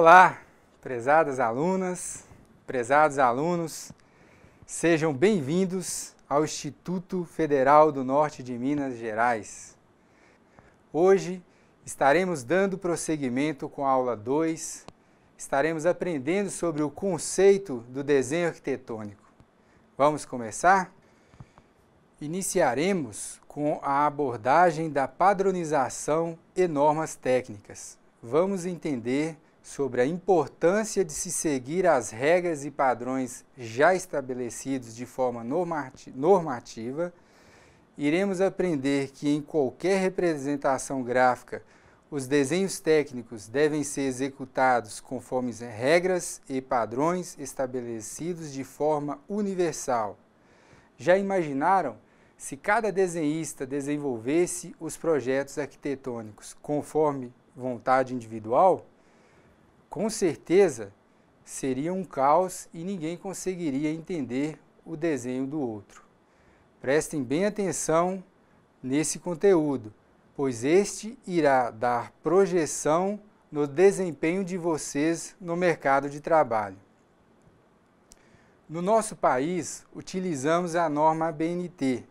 Olá, prezadas alunas, prezados alunos, sejam bem-vindos ao Instituto Federal do Norte de Minas Gerais. Hoje estaremos dando prosseguimento com a aula 2, estaremos aprendendo sobre o conceito do desenho arquitetônico. Vamos começar? Iniciaremos com a abordagem da padronização e normas técnicas. Vamos entender sobre a importância de se seguir as regras e padrões já estabelecidos de forma normativa, iremos aprender que em qualquer representação gráfica, os desenhos técnicos devem ser executados conforme regras e padrões estabelecidos de forma universal. Já imaginaram se cada desenhista desenvolvesse os projetos arquitetônicos conforme vontade individual? com certeza seria um caos e ninguém conseguiria entender o desenho do outro. Prestem bem atenção nesse conteúdo, pois este irá dar projeção no desempenho de vocês no mercado de trabalho. No nosso país, utilizamos a norma BNT,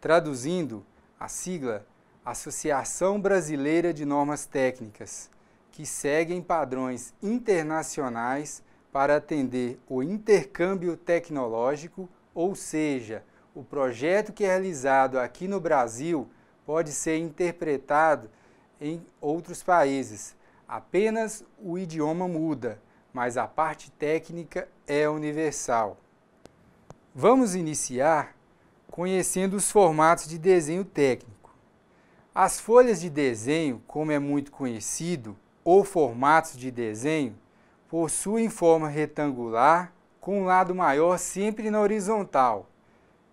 traduzindo a sigla Associação Brasileira de Normas Técnicas que seguem padrões internacionais para atender o intercâmbio tecnológico, ou seja, o projeto que é realizado aqui no Brasil pode ser interpretado em outros países. Apenas o idioma muda, mas a parte técnica é universal. Vamos iniciar conhecendo os formatos de desenho técnico. As folhas de desenho, como é muito conhecido, ou formatos de desenho possuem forma retangular com um lado maior sempre na horizontal,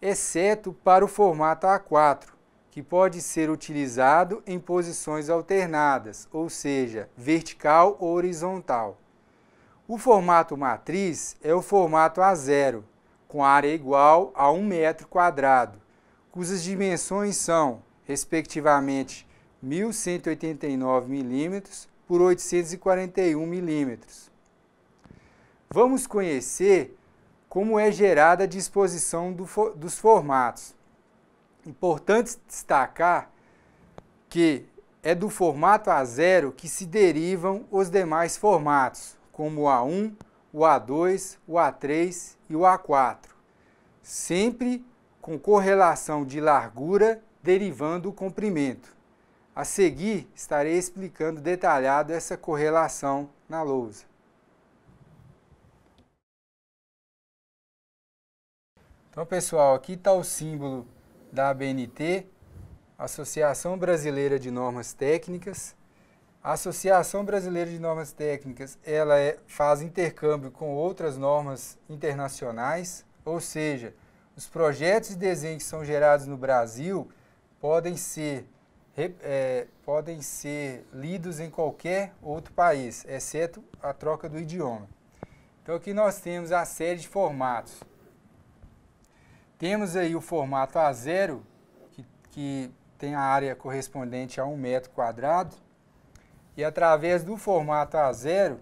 exceto para o formato A4, que pode ser utilizado em posições alternadas, ou seja, vertical ou horizontal. O formato matriz é o formato A0, com área igual a 1 metro quadrado, cujas dimensões são, respectivamente, 1.189 milímetros por 841 milímetros. Vamos conhecer como é gerada a disposição do, dos formatos. Importante destacar que é do formato A0 que se derivam os demais formatos, como o A1, o A2, o A3 e o A4, sempre com correlação de largura derivando o comprimento. A seguir, estarei explicando detalhado essa correlação na lousa. Então, pessoal, aqui está o símbolo da ABNT, Associação Brasileira de Normas Técnicas. A Associação Brasileira de Normas Técnicas, ela é, faz intercâmbio com outras normas internacionais, ou seja, os projetos de desenho que são gerados no Brasil podem ser é, podem ser lidos em qualquer outro país, exceto a troca do idioma. Então aqui nós temos a série de formatos. Temos aí o formato A0, que, que tem a área correspondente a um metro quadrado, e através do formato A0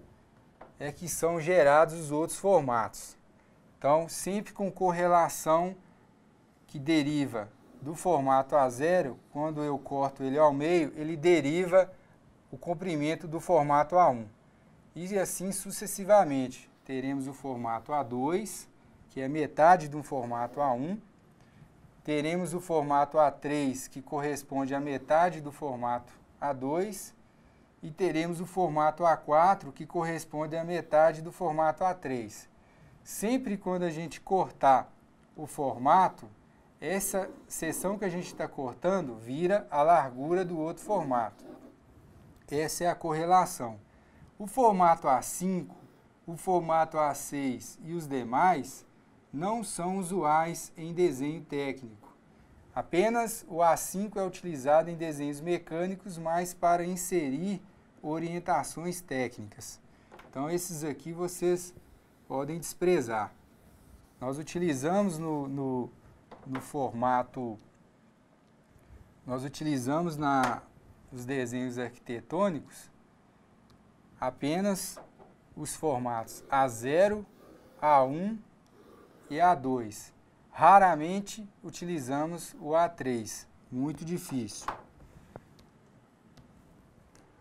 é que são gerados os outros formatos. Então, sempre com correlação que deriva do formato A0, quando eu corto ele ao meio, ele deriva o comprimento do formato A1. E assim sucessivamente. Teremos o formato A2, que é metade do formato A1. Teremos o formato A3, que corresponde à metade do formato A2. E teremos o formato A4, que corresponde à metade do formato A3. Sempre quando a gente cortar o formato, essa seção que a gente está cortando vira a largura do outro formato. Essa é a correlação. O formato A5, o formato A6 e os demais não são usuais em desenho técnico. Apenas o A5 é utilizado em desenhos mecânicos, mas para inserir orientações técnicas. Então, esses aqui vocês podem desprezar. Nós utilizamos no, no no formato nós utilizamos na, nos desenhos arquitetônicos apenas os formatos A0, A1 e A2. Raramente utilizamos o A3, muito difícil.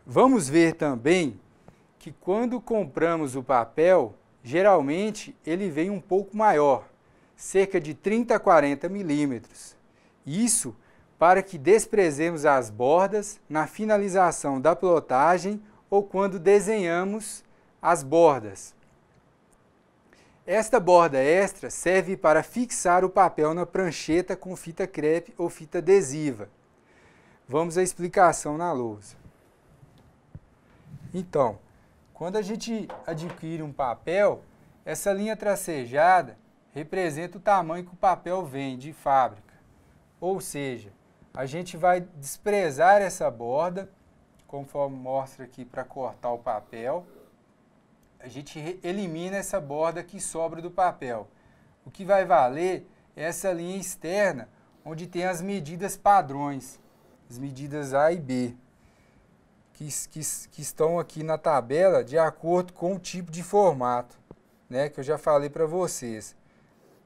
Vamos ver também que quando compramos o papel, geralmente ele vem um pouco maior cerca de 30 a 40 milímetros. Isso para que desprezemos as bordas na finalização da plotagem ou quando desenhamos as bordas. Esta borda extra serve para fixar o papel na prancheta com fita crepe ou fita adesiva. Vamos à explicação na lousa. Então, quando a gente adquire um papel, essa linha tracejada representa o tamanho que o papel vem de fábrica. Ou seja, a gente vai desprezar essa borda, conforme mostra aqui para cortar o papel. A gente elimina essa borda que sobra do papel. O que vai valer é essa linha externa, onde tem as medidas padrões, as medidas A e B, que, que, que estão aqui na tabela de acordo com o tipo de formato, né, que eu já falei para vocês.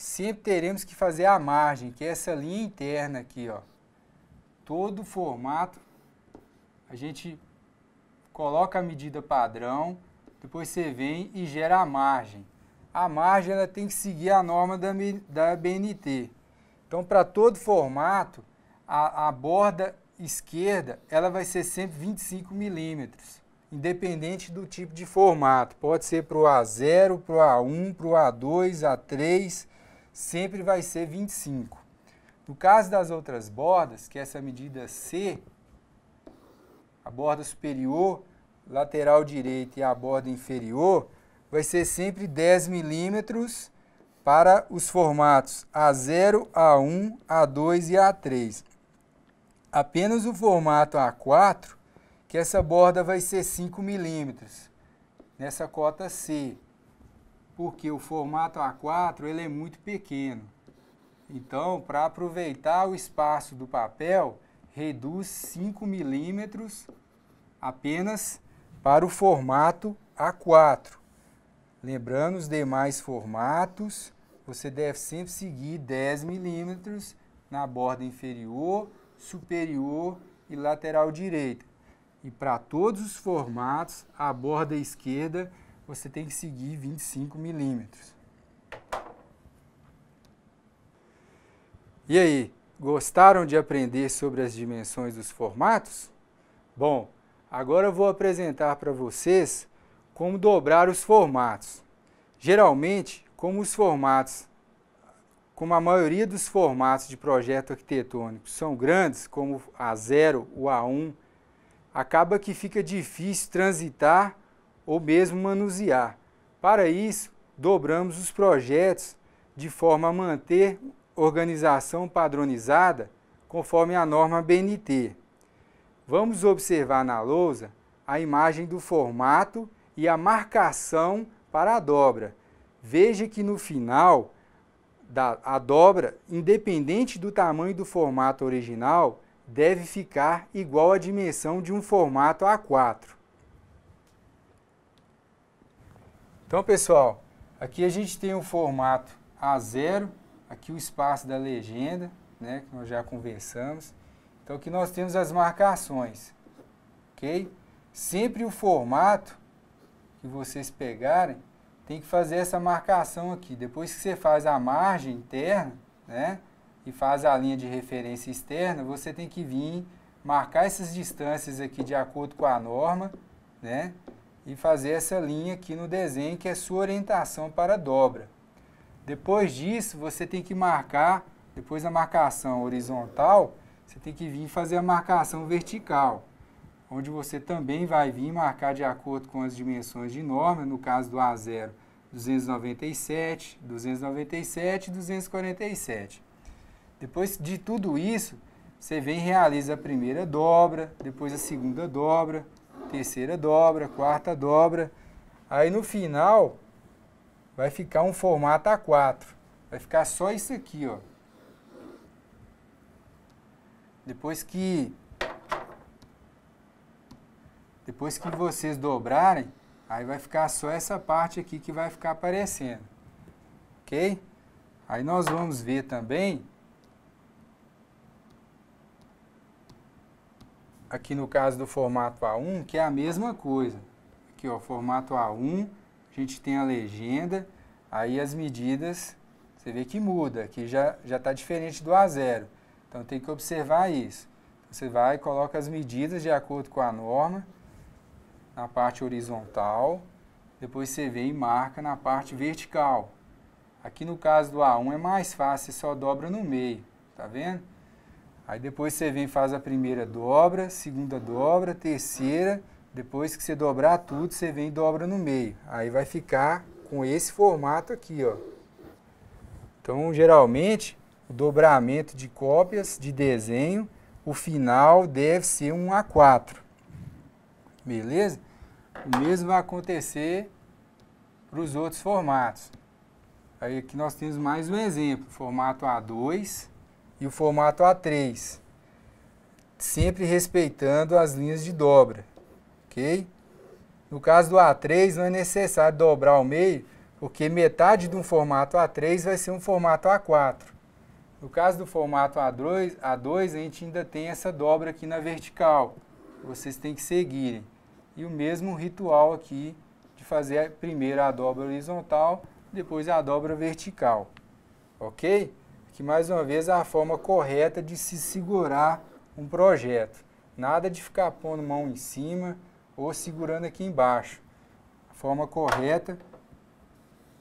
sempre teremos que fazer a margem, que é essa linha interna aqui, ó. Todo formato, a gente coloca a medida padrão, depois você vem e gera a margem. A margem ela tem que seguir a norma da, da BNT. Então, para todo formato, a, a borda esquerda ela vai ser sempre 25 milímetros, independente do tipo de formato. Pode ser para o A0, para o A1, para o A2, A3, sempre vai ser 25. No caso das outras bordas, que é essa medida C, a borda superior, lateral direita e a borda inferior, vai ser sempre 10 milímetros para os formatos A0, A1, A2 e A3. Apenas o formato A4, que essa borda vai ser 5 milímetros, nessa cota C porque o formato A4 ele é muito pequeno. Então, para aproveitar o espaço do papel, reduz 5 milímetros apenas para o formato A4. Lembrando os demais formatos, você deve sempre seguir 10 milímetros na borda inferior, superior e lateral direita. E para todos os formatos, a borda esquerda você tem que seguir 25 milímetros. E aí, gostaram de aprender sobre as dimensões dos formatos? Bom, agora eu vou apresentar para vocês como dobrar os formatos. Geralmente, como os formatos, como a maioria dos formatos de projeto arquitetônico são grandes, como o A0, o A1, acaba que fica difícil transitar ou mesmo manusear. Para isso, dobramos os projetos de forma a manter organização padronizada conforme a norma BNT. Vamos observar na lousa a imagem do formato e a marcação para a dobra. Veja que no final da, a dobra, independente do tamanho do formato original, deve ficar igual à dimensão de um formato A4. Então, pessoal, aqui a gente tem um formato A0, aqui o espaço da legenda, né, que nós já conversamos. Então, aqui nós temos as marcações, ok? Sempre o formato que vocês pegarem, tem que fazer essa marcação aqui. Depois que você faz a margem interna, né, e faz a linha de referência externa, você tem que vir marcar essas distâncias aqui de acordo com a norma, né, e fazer essa linha aqui no desenho, que é sua orientação para a dobra. Depois disso, você tem que marcar, depois da marcação horizontal, você tem que vir fazer a marcação vertical, onde você também vai vir marcar de acordo com as dimensões de norma, no caso do A0, 297, 297 e 247. Depois de tudo isso, você vem e realiza a primeira dobra, depois a segunda dobra, terceira dobra, quarta dobra. Aí no final vai ficar um formato A4. Vai ficar só isso aqui, ó. Depois que depois que vocês dobrarem, aí vai ficar só essa parte aqui que vai ficar aparecendo. OK? Aí nós vamos ver também aqui no caso do formato A1, que é a mesma coisa. Aqui, ó, formato A1, a gente tem a legenda, aí as medidas, você vê que muda, aqui já está diferente do A0. Então, tem que observar isso. Então, você vai e coloca as medidas de acordo com a norma, na parte horizontal, depois você vem e marca na parte vertical. Aqui no caso do A1 é mais fácil, só dobra no meio, tá vendo? Aí depois você vem e faz a primeira dobra, segunda dobra, terceira. Depois que você dobrar tudo, você vem e dobra no meio. Aí vai ficar com esse formato aqui, ó. Então, geralmente, o dobramento de cópias de desenho, o final deve ser um A4. Beleza? O mesmo vai acontecer para os outros formatos. Aí aqui nós temos mais um exemplo, formato A2, e o formato A3, sempre respeitando as linhas de dobra, ok? No caso do A3, não é necessário dobrar ao meio, porque metade de um formato A3 vai ser um formato A4. No caso do formato A2, A2 a gente ainda tem essa dobra aqui na vertical, vocês têm que seguirem. E o mesmo ritual aqui de fazer primeiro a dobra horizontal, depois a dobra vertical, ok? que mais uma vez é a forma correta de se segurar um projeto. Nada de ficar pondo mão em cima ou segurando aqui embaixo. A forma correta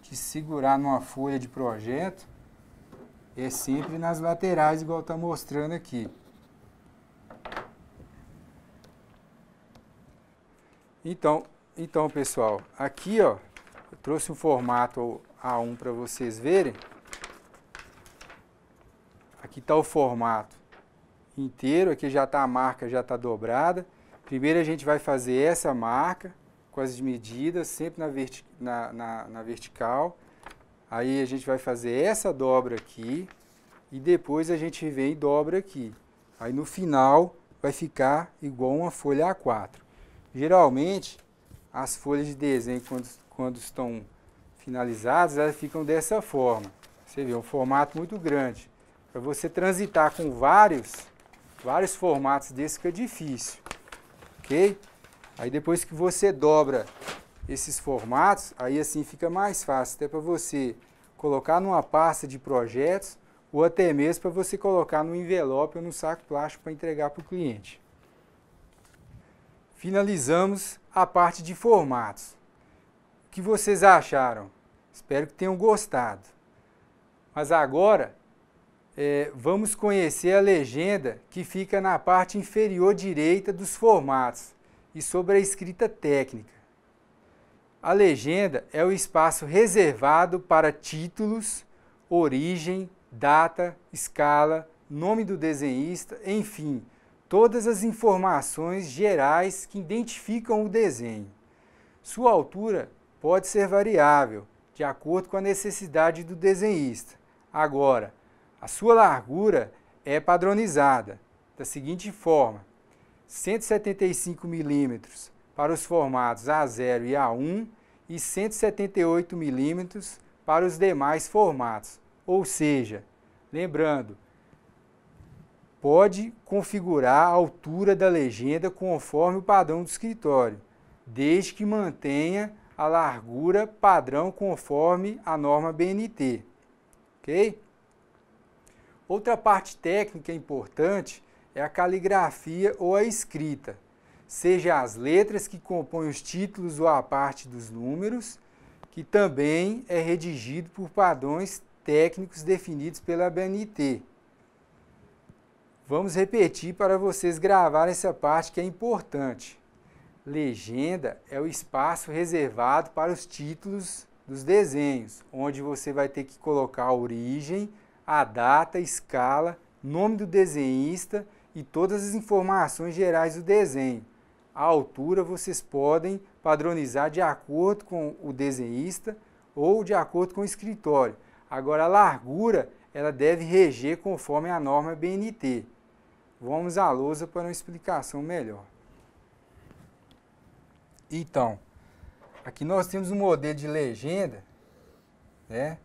de segurar numa folha de projeto é sempre nas laterais, igual está mostrando aqui. Então, então pessoal, aqui ó, eu trouxe um formato A1 para vocês verem. Aqui está o formato inteiro, aqui já está a marca, já está dobrada. Primeiro a gente vai fazer essa marca com as medidas, sempre na, verti na, na, na vertical. Aí a gente vai fazer essa dobra aqui e depois a gente vem e dobra aqui. Aí no final vai ficar igual uma folha A4. Geralmente as folhas de desenho quando, quando estão finalizadas elas ficam dessa forma. Você vê, é um formato muito grande. Para você transitar com vários, vários formatos desse é difícil, ok? Aí depois que você dobra esses formatos, aí assim fica mais fácil, até para você colocar numa pasta de projetos ou até mesmo para você colocar no envelope ou no saco plástico para entregar para o cliente. Finalizamos a parte de formatos. O que vocês acharam? Espero que tenham gostado. Mas agora é, vamos conhecer a legenda que fica na parte inferior direita dos formatos e sobre a escrita técnica. A legenda é o espaço reservado para títulos, origem, data, escala, nome do desenhista, enfim, todas as informações gerais que identificam o desenho. Sua altura pode ser variável, de acordo com a necessidade do desenhista. Agora, a sua largura é padronizada da seguinte forma: 175 milímetros para os formatos A0 e A1 e 178 milímetros para os demais formatos. Ou seja, lembrando, pode configurar a altura da legenda conforme o padrão do escritório, desde que mantenha a largura padrão conforme a norma BNT. OK? Outra parte técnica importante é a caligrafia ou a escrita, seja as letras que compõem os títulos ou a parte dos números, que também é redigido por padrões técnicos definidos pela BNT. Vamos repetir para vocês gravarem essa parte que é importante. Legenda é o espaço reservado para os títulos dos desenhos, onde você vai ter que colocar a origem, a data, a escala, nome do desenhista e todas as informações gerais do desenho. A altura vocês podem padronizar de acordo com o desenhista ou de acordo com o escritório. Agora, a largura ela deve reger conforme a norma BNT. Vamos à lousa para uma explicação melhor. Então, aqui nós temos um modelo de legenda, né?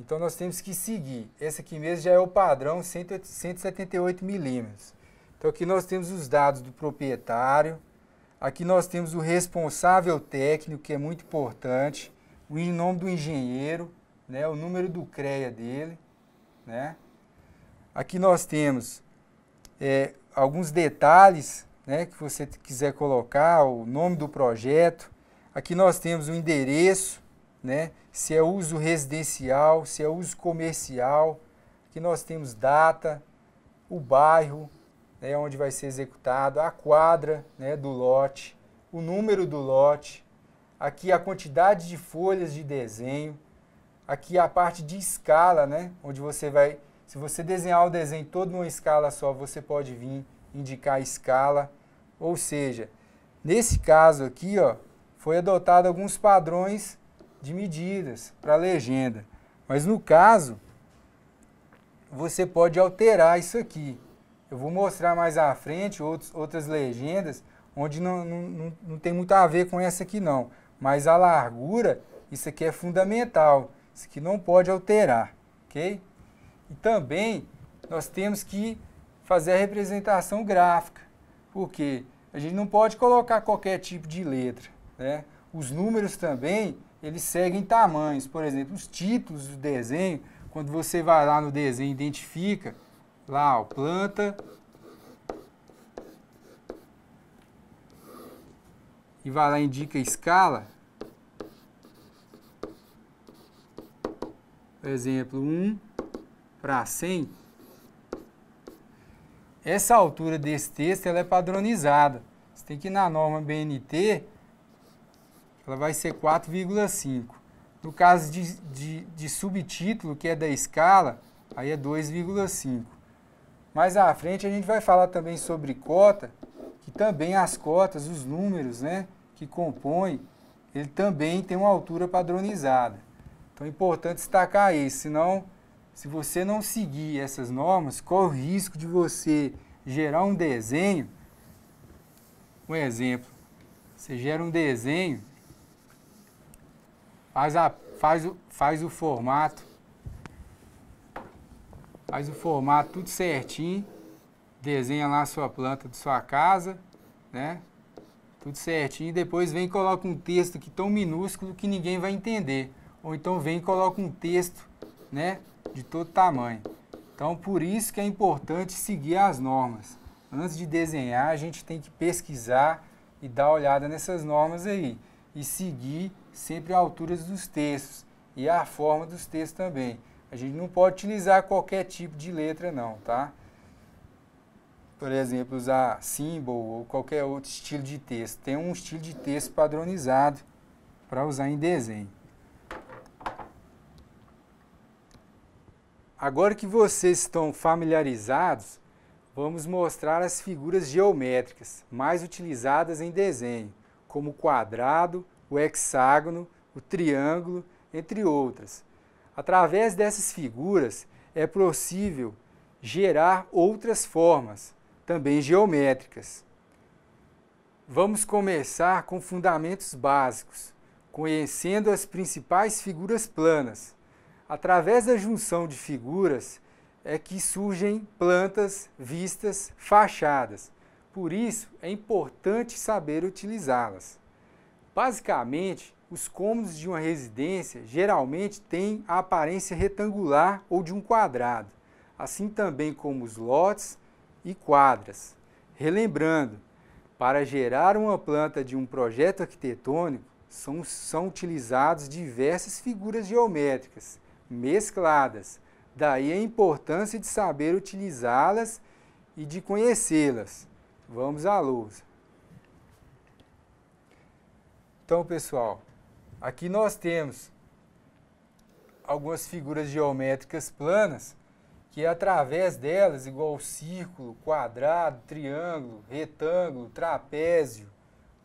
Então nós temos que seguir. Esse aqui mesmo já é o padrão 178 milímetros. Então aqui nós temos os dados do proprietário, aqui nós temos o responsável técnico, que é muito importante, o nome do engenheiro, né, o número do CREA dele. Né? Aqui nós temos é, alguns detalhes né, que você quiser colocar, o nome do projeto. Aqui nós temos o endereço, né? se é uso residencial, se é uso comercial, que nós temos data, o bairro né, onde vai ser executado, a quadra né, do lote, o número do lote, aqui a quantidade de folhas de desenho, aqui a parte de escala, né, onde você vai, se você desenhar o desenho todo numa escala só, você pode vir indicar a escala, ou seja, nesse caso aqui, ó, foi adotado alguns padrões de medidas para a legenda. Mas no caso, você pode alterar isso aqui. Eu vou mostrar mais à frente outros, outras legendas onde não, não, não tem muito a ver com essa aqui não. Mas a largura, isso aqui é fundamental. Isso aqui não pode alterar, ok? E também nós temos que fazer a representação gráfica, porque a gente não pode colocar qualquer tipo de letra. Né? Os números também, eles seguem tamanhos. Por exemplo, os títulos do desenho, quando você vai lá no desenho identifica, lá, ó, planta, e vai lá e indica a escala, por exemplo, 1 para 100, essa altura desse texto ela é padronizada. Você tem que ir na norma BNT ela vai ser 4,5. No caso de, de, de, subtítulo, que é da escala, aí é 2,5. Mais à frente a gente vai falar também sobre cota, que também as cotas, os números né, que compõem, ele também tem uma altura padronizada. Então é importante destacar isso, senão se você não seguir essas normas, qual o risco de você gerar um desenho? Um exemplo, você gera um desenho Faz, a, faz, o, faz o formato. Faz o formato tudo certinho. Desenha lá a sua planta de sua casa, né? Tudo certinho. E depois vem e coloca um texto que tão minúsculo que ninguém vai entender. Ou então vem e coloca um texto, né? De todo tamanho. Então, por isso que é importante seguir as normas. Antes de desenhar, a gente tem que pesquisar e dar olhada nessas normas aí e seguir sempre a altura dos textos e a forma dos textos também. A gente não pode utilizar qualquer tipo de letra não, tá? Por exemplo, usar símbolo ou qualquer outro estilo de texto. Tem um estilo de texto padronizado para usar em desenho. Agora que vocês estão familiarizados, vamos mostrar as figuras geométricas mais utilizadas em desenho, como quadrado, o hexágono, o triângulo, entre outras. Através dessas figuras é possível gerar outras formas, também geométricas. Vamos começar com fundamentos básicos, conhecendo as principais figuras planas. Através da junção de figuras é que surgem plantas, vistas, fachadas. Por isso, é importante saber utilizá-las. Basicamente, os cômodos de uma residência geralmente têm a aparência retangular ou de um quadrado, assim também como os lotes e quadras. Relembrando, para gerar uma planta de um projeto arquitetônico, são, são utilizados diversas figuras geométricas, mescladas, daí a importância de saber utilizá-las e de conhecê-las. Vamos à lousa. Então, pessoal, aqui nós temos algumas figuras geométricas planas, que através delas, igual círculo, quadrado, triângulo, retângulo, trapézio,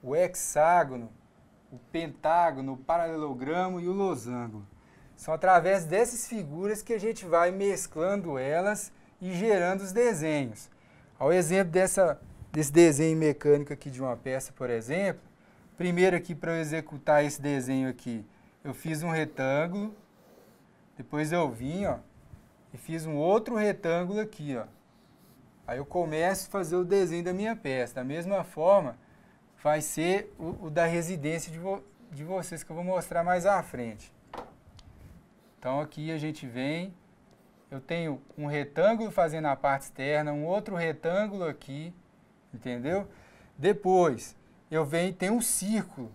o hexágono, o pentágono, o paralelogramo e o losango. São através dessas figuras que a gente vai mesclando elas e gerando os desenhos. Ao exemplo dessa, desse desenho mecânico aqui de uma peça, por exemplo, Primeiro aqui, para eu executar esse desenho aqui, eu fiz um retângulo, depois eu vim, ó, e fiz um outro retângulo aqui, ó. Aí eu começo a fazer o desenho da minha peça. Da mesma forma, vai ser o, o da residência de, vo, de vocês, que eu vou mostrar mais à frente. Então aqui a gente vem, eu tenho um retângulo fazendo a parte externa, um outro retângulo aqui, entendeu? Depois, eu venho, tem um círculo.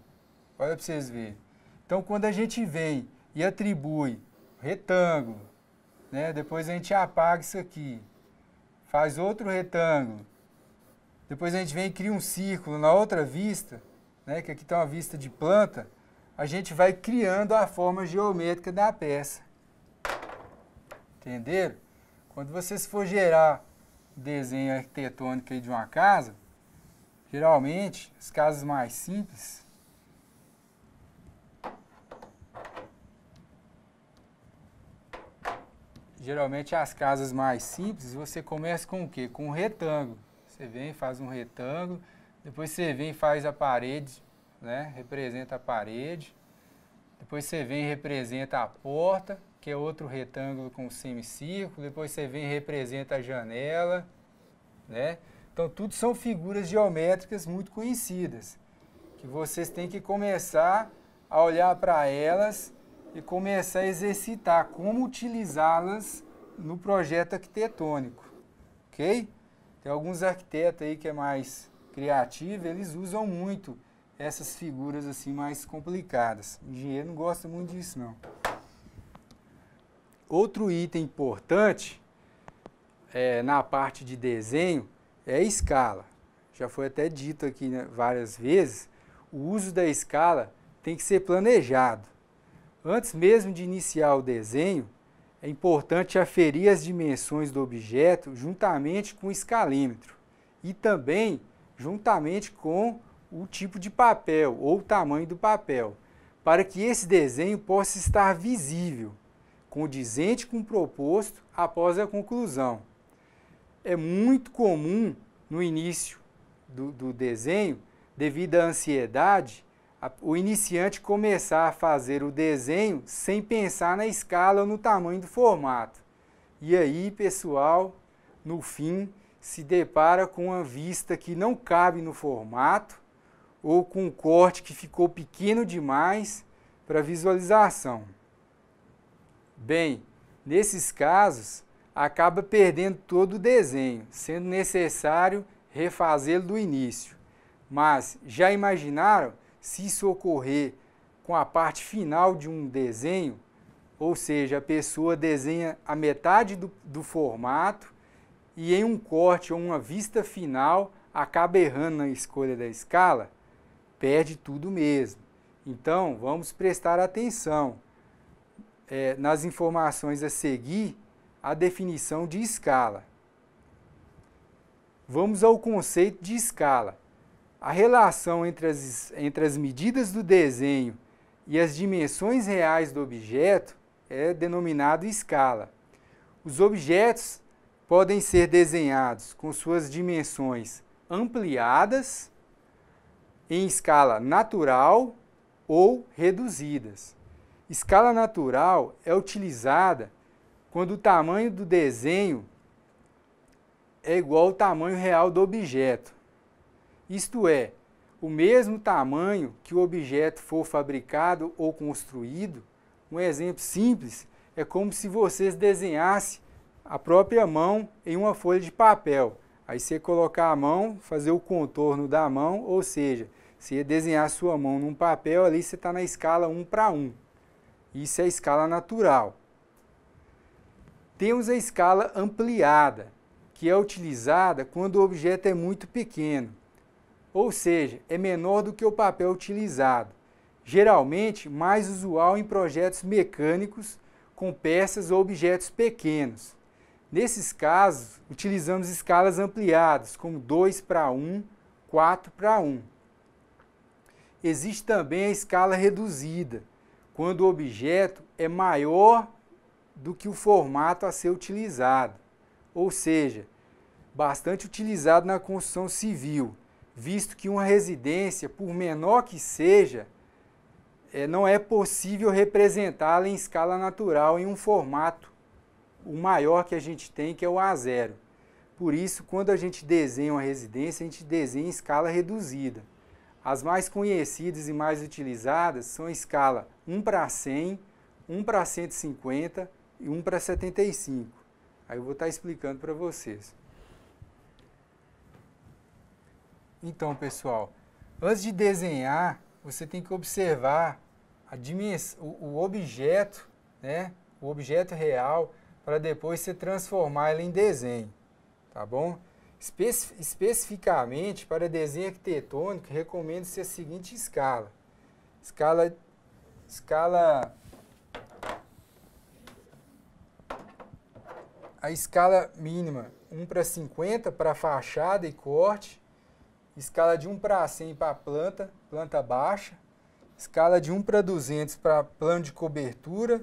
Olha para vocês verem. Então, quando a gente vem e atribui retângulo, né? depois a gente apaga isso aqui, faz outro retângulo, depois a gente vem e cria um círculo na outra vista, né? que aqui está uma vista de planta, a gente vai criando a forma geométrica da peça. Entenderam? Quando vocês for gerar desenho arquitetônico de uma casa, Geralmente, os casos mais simples, geralmente as casas mais simples, você começa com o quê? Com um retângulo. Você vem, faz um retângulo, depois você vem e faz a parede, né? Representa a parede. Depois você vem e representa a porta, que é outro retângulo com semicírculo. Depois você vem e representa a janela, né? Então, tudo são figuras geométricas muito conhecidas, que vocês têm que começar a olhar para elas e começar a exercitar como utilizá-las no projeto arquitetônico, ok? Tem alguns arquitetos aí que é mais criativo, eles usam muito essas figuras assim mais complicadas. O engenheiro não gosta muito disso, não. Outro item importante é, na parte de desenho é a escala. Já foi até dito aqui né, várias vezes, o uso da escala tem que ser planejado. Antes mesmo de iniciar o desenho, é importante aferir as dimensões do objeto juntamente com o escalímetro e também juntamente com o tipo de papel ou o tamanho do papel, para que esse desenho possa estar visível, condizente com o proposto após a conclusão é muito comum no início do, do desenho, devido à ansiedade, a, o iniciante começar a fazer o desenho sem pensar na escala ou no tamanho do formato. E aí, pessoal, no fim, se depara com uma vista que não cabe no formato ou com um corte que ficou pequeno demais para visualização. Bem, nesses casos, acaba perdendo todo o desenho, sendo necessário refazê-lo do início. Mas já imaginaram se isso ocorrer com a parte final de um desenho? Ou seja, a pessoa desenha a metade do, do formato e em um corte ou uma vista final acaba errando na escolha da escala? Perde tudo mesmo. Então, vamos prestar atenção é, nas informações a seguir a definição de escala. Vamos ao conceito de escala. A relação entre as, entre as medidas do desenho e as dimensões reais do objeto é denominada escala. Os objetos podem ser desenhados com suas dimensões ampliadas em escala natural ou reduzidas. Escala natural é utilizada quando o tamanho do desenho é igual ao tamanho real do objeto. Isto é, o mesmo tamanho que o objeto for fabricado ou construído, um exemplo simples, é como se vocês desenhassem a própria mão em uma folha de papel. Aí você colocar a mão, fazer o contorno da mão, ou seja, você desenhar a sua mão num papel, ali você está na escala 1 para 1. Isso é escala natural. Temos a escala ampliada, que é utilizada quando o objeto é muito pequeno, ou seja, é menor do que o papel utilizado, geralmente mais usual em projetos mecânicos com peças ou objetos pequenos. Nesses casos, utilizamos escalas ampliadas, como 2 para 1, 4 para 1. Existe também a escala reduzida, quando o objeto é maior do que o formato a ser utilizado, ou seja, bastante utilizado na construção civil, visto que uma residência, por menor que seja, é, não é possível representá-la em escala natural em um formato o maior que a gente tem, que é o A0. Por isso, quando a gente desenha uma residência, a gente desenha em escala reduzida. As mais conhecidas e mais utilizadas são a escala 1 para 100, 1 para 150, e um para 75. Aí eu vou estar tá explicando para vocês. Então, pessoal, antes de desenhar, você tem que observar a dimensão, o, objeto, né? O objeto real para depois você transformar ele em desenho, tá bom? especificamente para desenho arquitetônico, recomendo-se a seguinte escala. Escala escala a escala mínima 1 para 50 para fachada e corte, escala de 1 para 100 para planta, planta baixa, escala de 1 para 200 para plano de cobertura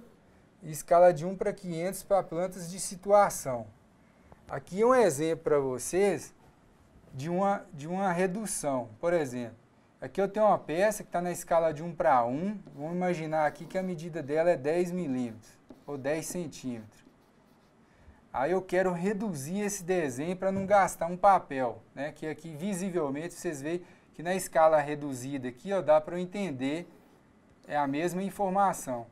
e escala de 1 para 500 para plantas de situação. Aqui é um exemplo para vocês de uma, de uma redução. Por exemplo, aqui eu tenho uma peça que está na escala de 1 para 1. Vamos imaginar aqui que a medida dela é 10 milímetros ou 10 centímetros. Aí eu quero reduzir esse desenho para não gastar um papel, né? Que aqui visivelmente vocês veem que na escala reduzida aqui, ó, dá para eu entender é a mesma informação.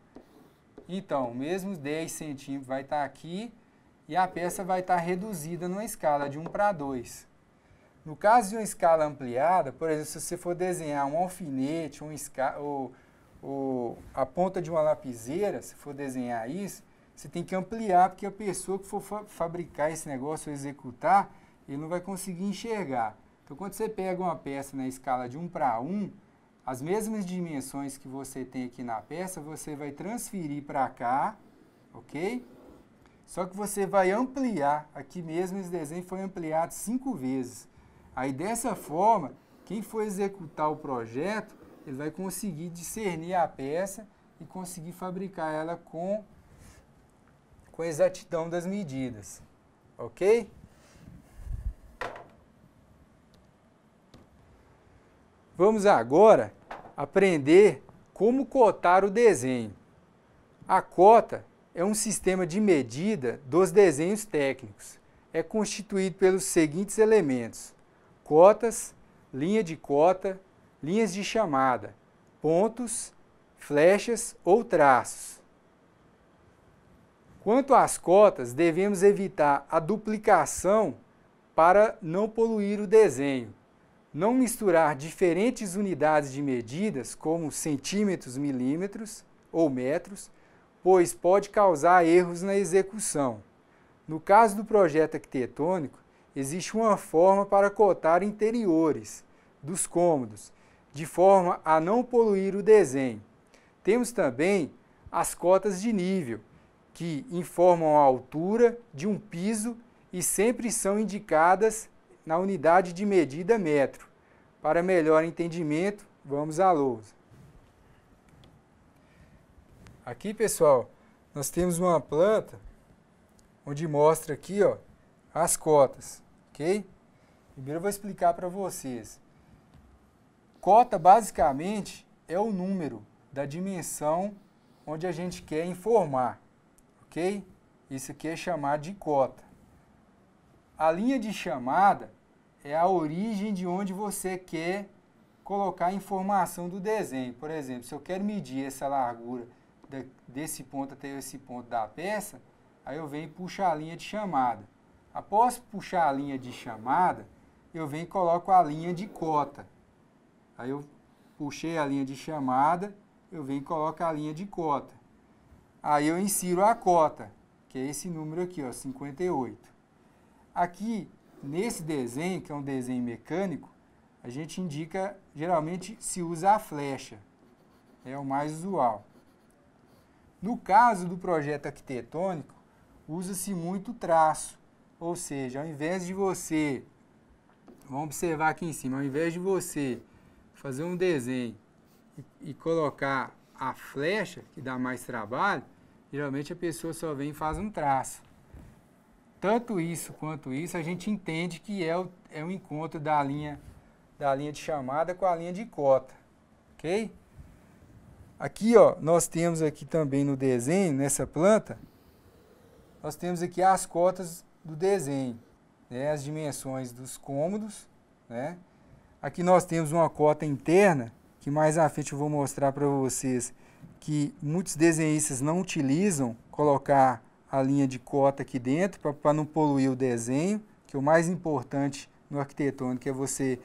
Então, mesmo 10 centímetros vai estar tá aqui e a peça vai estar tá reduzida numa escala de 1 para 2. No caso de uma escala ampliada, por exemplo, se você for desenhar um alfinete, um ou, ou a ponta de uma lapiseira, se for desenhar isso, você tem que ampliar, porque a pessoa que for fa fabricar esse negócio, executar, ele não vai conseguir enxergar. Então, quando você pega uma peça na escala de 1 para 1, as mesmas dimensões que você tem aqui na peça, você vai transferir para cá, ok? Só que você vai ampliar, aqui mesmo esse desenho foi ampliado cinco vezes. Aí, dessa forma, quem for executar o projeto, ele vai conseguir discernir a peça e conseguir fabricar ela com com exatidão das medidas, ok? Vamos agora aprender como cotar o desenho. A cota é um sistema de medida dos desenhos técnicos. É constituído pelos seguintes elementos: cotas, linha de cota, linhas de chamada, pontos, flechas ou traços. Quanto às cotas, devemos evitar a duplicação para não poluir o desenho. Não misturar diferentes unidades de medidas, como centímetros, milímetros ou metros, pois pode causar erros na execução. No caso do projeto arquitetônico, existe uma forma para cotar interiores dos cômodos, de forma a não poluir o desenho. Temos também as cotas de nível, que informam a altura de um piso e sempre são indicadas na unidade de medida metro. Para melhor entendimento, vamos à lousa. Aqui, pessoal, nós temos uma planta onde mostra aqui ó, as cotas, ok? Primeiro eu vou explicar para vocês. Cota, basicamente, é o número da dimensão onde a gente quer informar ok? Isso aqui é chamado de cota. A linha de chamada é a origem de onde você quer colocar a informação do desenho. Por exemplo, se eu quero medir essa largura desse ponto até esse ponto da peça, aí eu venho puxar a linha de chamada. Após puxar a linha de chamada, eu venho e coloco a linha de cota. Aí eu puxei a linha de chamada, eu venho e coloco a linha de cota. Aí eu insiro a cota, que é esse número aqui, ó, 58. Aqui, nesse desenho, que é um desenho mecânico, a gente indica, geralmente se usa a flecha, é o mais usual. No caso do projeto arquitetônico, usa-se muito traço, ou seja, ao invés de você, vamos observar aqui em cima, ao invés de você fazer um desenho e, e colocar a flecha, que dá mais trabalho, geralmente a pessoa só vem e faz um traço. Tanto isso quanto isso, a gente entende que é o, é o encontro da linha, da linha de chamada com a linha de cota, ok? Aqui, ó, nós temos aqui também no desenho, nessa planta, nós temos aqui as cotas do desenho, né, as dimensões dos cômodos, né? Aqui nós temos uma cota interna, que mais à frente eu vou mostrar para vocês, que muitos desenhistas não utilizam, colocar a linha de cota aqui dentro para não poluir o desenho, que o mais importante no arquitetônico é você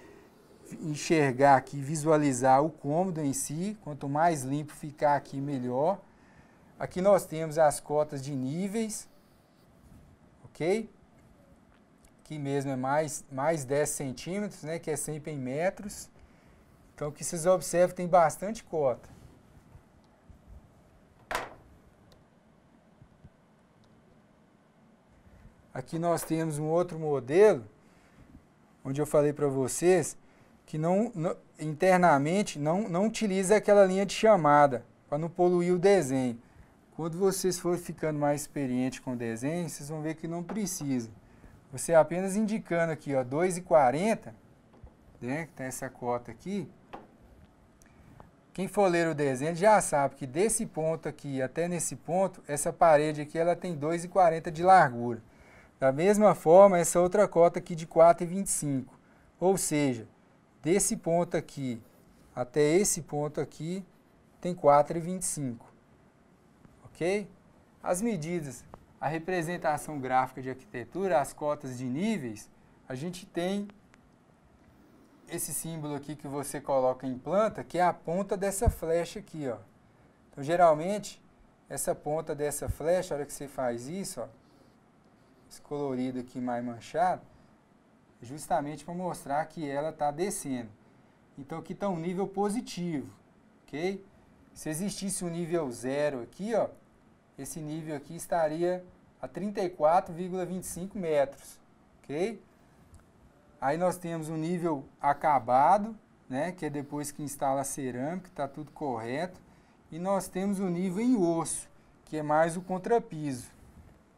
enxergar aqui, visualizar o cômodo em si, quanto mais limpo ficar aqui, melhor. Aqui nós temos as cotas de níveis, ok? Aqui mesmo é mais, mais 10 centímetros, né, que é sempre em metros. Então, o que vocês observam, tem bastante cota. Aqui nós temos um outro modelo, onde eu falei para vocês que não, não, internamente não, não utiliza aquela linha de chamada, para não poluir o desenho. Quando vocês forem ficando mais experientes com o desenho, vocês vão ver que não precisa. Você apenas indicando aqui, ó, 2,40, né, que tem essa cota aqui, quem for ler o desenho já sabe que desse ponto aqui até nesse ponto, essa parede aqui ela tem 2,40 de largura. Da mesma forma, essa outra cota aqui de 4,25. Ou seja, desse ponto aqui até esse ponto aqui tem 4,25. Ok? As medidas, a representação gráfica de arquitetura, as cotas de níveis, a gente tem esse símbolo aqui que você coloca em planta, que é a ponta dessa flecha aqui. Ó. Então, geralmente, essa ponta dessa flecha, a hora que você faz isso, ó, esse colorido aqui mais manchado, justamente para mostrar que ela está descendo. Então aqui está um nível positivo, ok? Se existisse um nível zero aqui, ó, esse nível aqui estaria a 34,25 metros, ok? Aí nós temos um nível acabado, né, que é depois que instala a cerâmica, está tudo correto. E nós temos o um nível em osso, que é mais o contrapiso,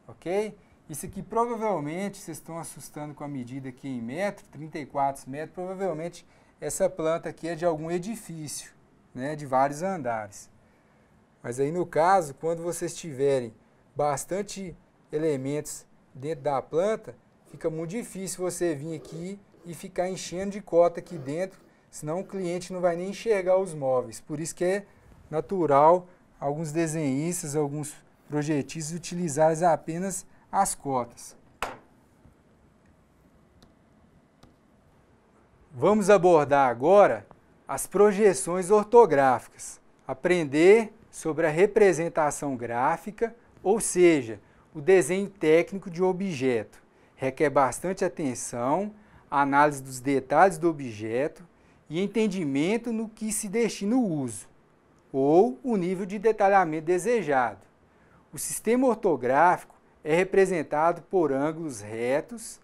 ok? Isso aqui provavelmente vocês estão assustando com a medida aqui em metro, 34 metros, provavelmente essa planta aqui é de algum edifício, né, de vários andares. Mas aí no caso, quando vocês tiverem bastante elementos dentro da planta, fica muito difícil você vir aqui e ficar enchendo de cota aqui dentro, senão o cliente não vai nem enxergar os móveis. Por isso que é natural alguns desenhistas, alguns projetistas utilizarem apenas as cotas. Vamos abordar agora as projeções ortográficas, aprender sobre a representação gráfica, ou seja, o desenho técnico de um objeto. Requer bastante atenção, análise dos detalhes do objeto e entendimento no que se destina o uso, ou o nível de detalhamento desejado. O sistema ortográfico é representado por ângulos retos,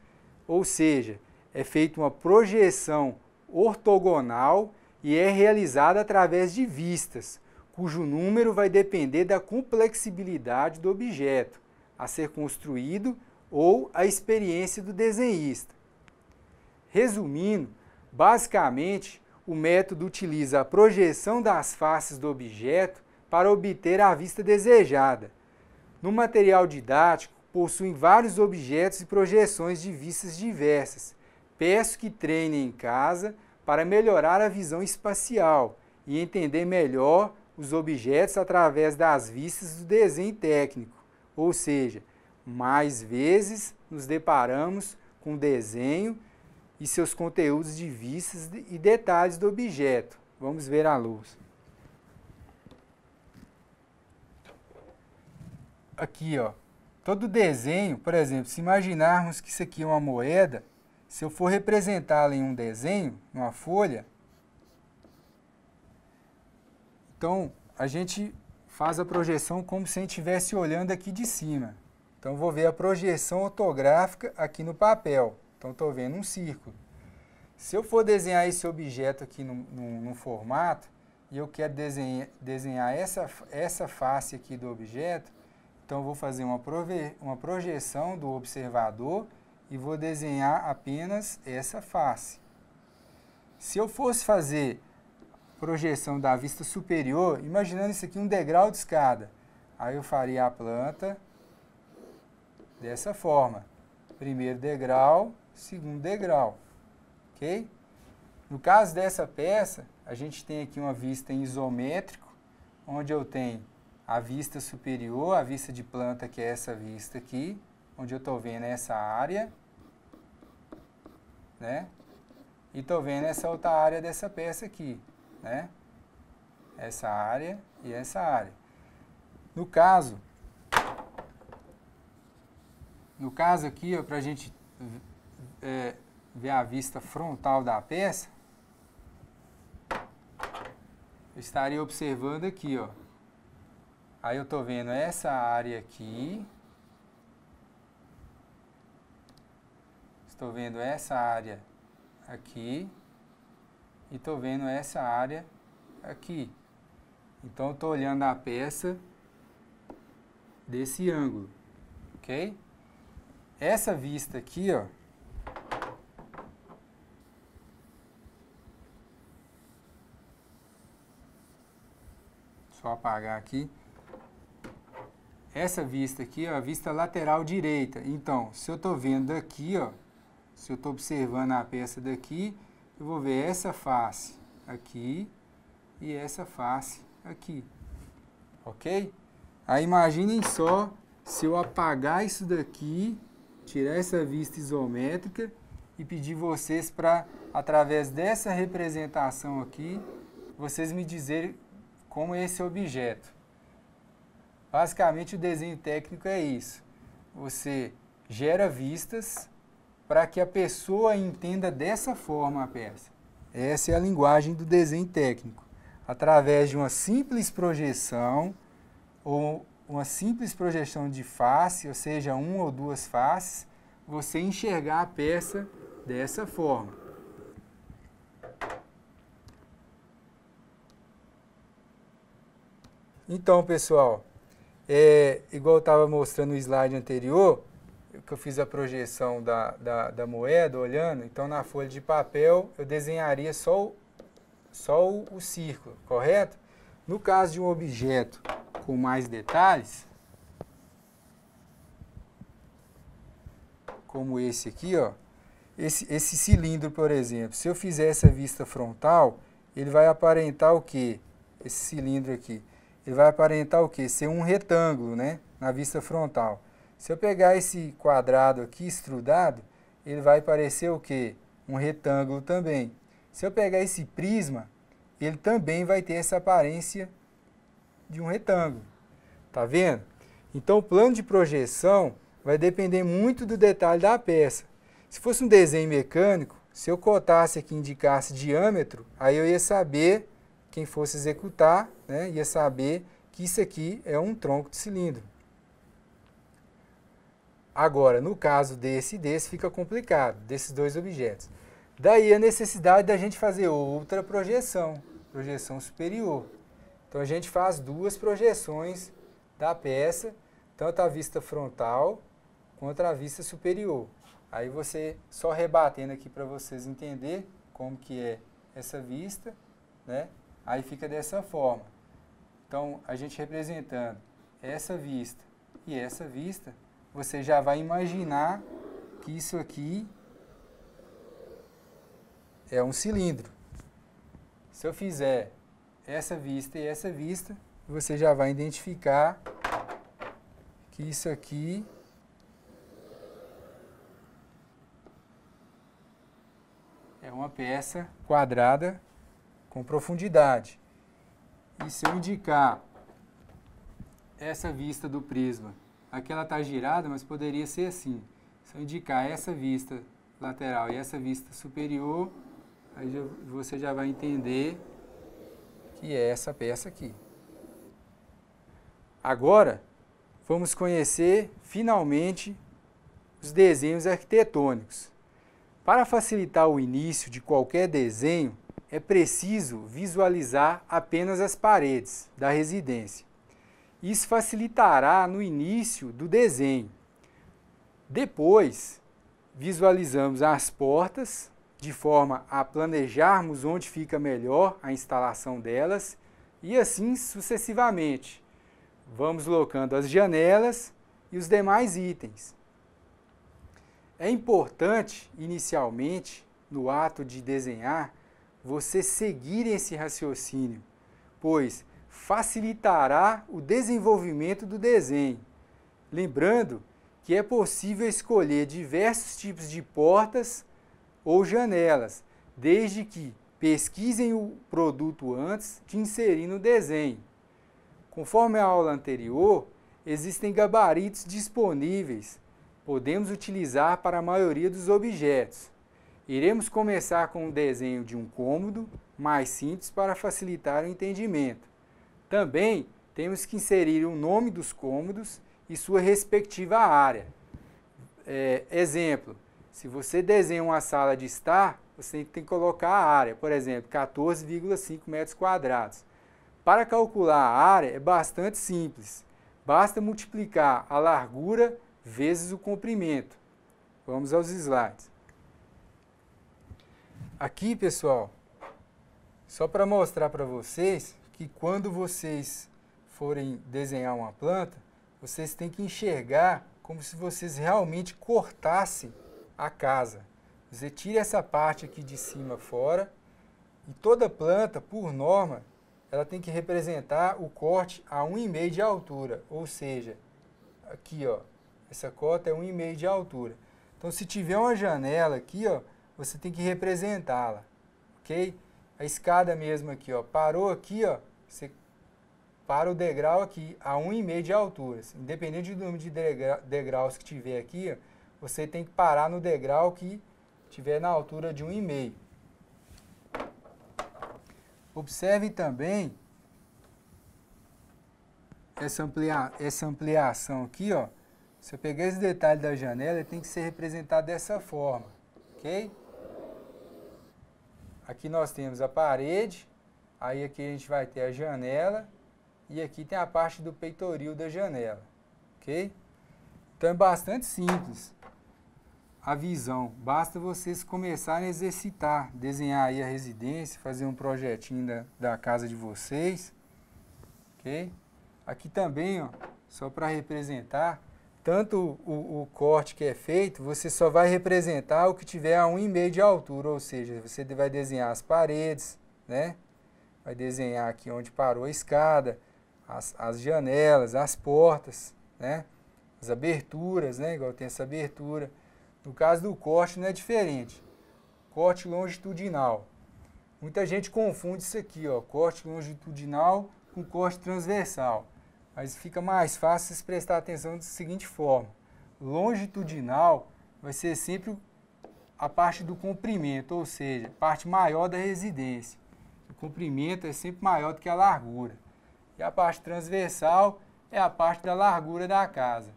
ou seja, é feita uma projeção ortogonal e é realizada através de vistas, cujo número vai depender da complexibilidade do objeto a ser construído ou a experiência do desenhista. Resumindo, basicamente, o método utiliza a projeção das faces do objeto para obter a vista desejada, no material didático, possuem vários objetos e projeções de vistas diversas. Peço que treinem em casa para melhorar a visão espacial e entender melhor os objetos através das vistas do desenho técnico, ou seja, mais vezes nos deparamos com desenho e seus conteúdos de vistas e detalhes do objeto. Vamos ver a luz. aqui, ó, todo desenho, por exemplo, se imaginarmos que isso aqui é uma moeda, se eu for representá-la em um desenho, numa folha, então a gente faz a projeção como se a gente estivesse olhando aqui de cima. Então vou ver a projeção ortográfica aqui no papel. Então estou vendo um círculo. Se eu for desenhar esse objeto aqui no, no formato, e eu quero desenhar, desenhar essa, essa face aqui do objeto, então, eu vou fazer uma, uma projeção do observador e vou desenhar apenas essa face. Se eu fosse fazer projeção da vista superior, imaginando isso aqui um degrau de escada, aí eu faria a planta dessa forma. Primeiro degrau, segundo degrau, ok? No caso dessa peça, a gente tem aqui uma vista em isométrico, onde eu tenho a vista superior, a vista de planta, que é essa vista aqui, onde eu estou vendo essa área, né? E estou vendo essa outra área dessa peça aqui, né? Essa área e essa área. No caso, no caso aqui, para a gente é, ver a vista frontal da peça, eu estaria observando aqui, ó, Aí eu estou vendo essa área aqui. Estou vendo essa área aqui. E estou vendo essa área aqui. Então, estou olhando a peça desse ângulo, ok? Essa vista aqui, ó, só apagar aqui essa vista aqui é a vista lateral direita. Então, se eu estou vendo aqui ó, se eu estou observando a peça daqui, eu vou ver essa face aqui e essa face aqui. Ok? Aí imaginem só se eu apagar isso daqui, tirar essa vista isométrica e pedir vocês para, através dessa representação aqui, vocês me dizerem como é esse objeto. Basicamente, o desenho técnico é isso. Você gera vistas para que a pessoa entenda dessa forma a peça. Essa é a linguagem do desenho técnico. Através de uma simples projeção ou uma simples projeção de face, ou seja, uma ou duas faces, você enxergar a peça dessa forma. Então, pessoal, é, igual eu estava mostrando no slide anterior, que eu fiz a projeção da, da, da, moeda, olhando, então na folha de papel eu desenharia só o, só o, o círculo, correto? No caso de um objeto com mais detalhes, como esse aqui, ó, esse, esse cilindro, por exemplo, se eu fizer essa vista frontal, ele vai aparentar o que? Esse cilindro aqui ele vai aparentar o quê? Ser um retângulo, né? Na vista frontal. Se eu pegar esse quadrado aqui estrudado, ele vai parecer o quê? Um retângulo também. Se eu pegar esse prisma, ele também vai ter essa aparência de um retângulo. Tá vendo? Então, o plano de projeção vai depender muito do detalhe da peça. Se fosse um desenho mecânico, se eu cotasse aqui e indicasse diâmetro, aí eu ia saber quem fosse executar né, ia saber que isso aqui é um tronco de cilindro. Agora, no caso desse e desse, fica complicado, desses dois objetos. Daí a necessidade da gente fazer outra projeção, projeção superior. Então a gente faz duas projeções da peça, tanto a vista frontal quanto a vista superior. Aí você, só rebatendo aqui para vocês entender como que é essa vista, né? Aí fica dessa forma. Então, a gente representando essa vista e essa vista, você já vai imaginar que isso aqui é um cilindro. Se eu fizer essa vista e essa vista, você já vai identificar que isso aqui é uma peça quadrada com profundidade. E se eu indicar essa vista do prisma, aqui ela está girada, mas poderia ser assim. Se eu indicar essa vista lateral e essa vista superior, aí já, você já vai entender que é essa peça aqui. Agora, vamos conhecer finalmente os desenhos arquitetônicos. Para facilitar o início de qualquer desenho, é preciso visualizar apenas as paredes da residência. Isso facilitará no início do desenho. Depois, visualizamos as portas, de forma a planejarmos onde fica melhor a instalação delas e assim sucessivamente. Vamos locando as janelas e os demais itens. É importante, inicialmente, no ato de desenhar, você seguir esse raciocínio, pois facilitará o desenvolvimento do desenho. Lembrando que é possível escolher diversos tipos de portas ou janelas, desde que pesquisem o produto antes de inserir no desenho. Conforme a aula anterior, existem gabaritos disponíveis, podemos utilizar para a maioria dos objetos. Iremos começar com o desenho de um cômodo mais simples para facilitar o entendimento. Também temos que inserir o nome dos cômodos e sua respectiva área. É, exemplo, se você desenha uma sala de estar, você tem que colocar a área, por exemplo, 14,5 metros quadrados. Para calcular a área é bastante simples, basta multiplicar a largura vezes o comprimento. Vamos aos slides. Aqui, pessoal, só para mostrar para vocês que quando vocês forem desenhar uma planta, vocês têm que enxergar como se vocês realmente cortassem a casa. Você tira essa parte aqui de cima fora e toda planta, por norma, ela tem que representar o corte a 1,5 de altura, ou seja, aqui ó, essa cota é 1,5 de altura. Então se tiver uma janela aqui ó, você tem que representá-la, ok? A escada mesmo aqui, ó, parou aqui, ó, você para o degrau aqui a 1,5 de altura. Independente do número de degra degraus que tiver aqui, ó, você tem que parar no degrau que tiver na altura de 1,5. Observe também essa, amplia essa ampliação aqui, ó. Se eu pegar esse detalhe da janela, ele tem que ser representado dessa forma, ok? Aqui nós temos a parede, aí aqui a gente vai ter a janela e aqui tem a parte do peitoril da janela, ok? Então é bastante simples a visão, basta vocês começarem a exercitar, desenhar aí a residência, fazer um projetinho da, da casa de vocês, ok? Aqui também, ó, só para representar, tanto o, o, corte que é feito, você só vai representar o que tiver a 1,5 de altura, ou seja, você vai desenhar as paredes, né? Vai desenhar aqui onde parou a escada, as, as janelas, as portas, né? As aberturas, né? Igual tem essa abertura. No caso do corte não é diferente. Corte longitudinal. Muita gente confunde isso aqui, ó, corte longitudinal com corte transversal mas fica mais fácil se prestar atenção da seguinte forma. Longitudinal vai ser sempre a parte do comprimento, ou seja, parte maior da residência. O comprimento é sempre maior do que a largura. E a parte transversal é a parte da largura da casa,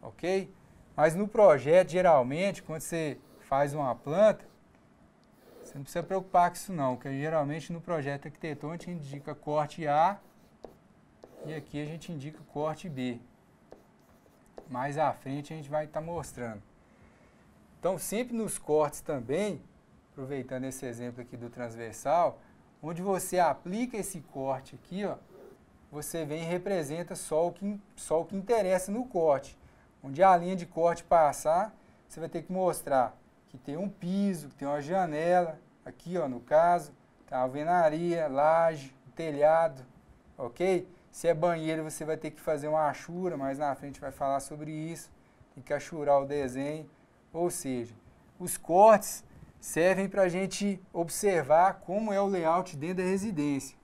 ok? Mas no projeto, geralmente, quando você faz uma planta, você não precisa preocupar com isso não, porque geralmente no projeto arquitetônico a gente indica corte A e aqui a gente indica o corte B. Mais à frente a gente vai estar tá mostrando. Então, sempre nos cortes também, aproveitando esse exemplo aqui do transversal, onde você aplica esse corte aqui, ó, você vem e representa só o, que, só o que interessa no corte. Onde a linha de corte passar, você vai ter que mostrar que tem um piso, que tem uma janela, aqui ó, no caso, tá alvenaria, laje, telhado, ok? Se é banheiro, você vai ter que fazer uma achura, mas na frente vai falar sobre isso. Tem que achurar o desenho. Ou seja, os cortes servem para a gente observar como é o layout dentro da residência.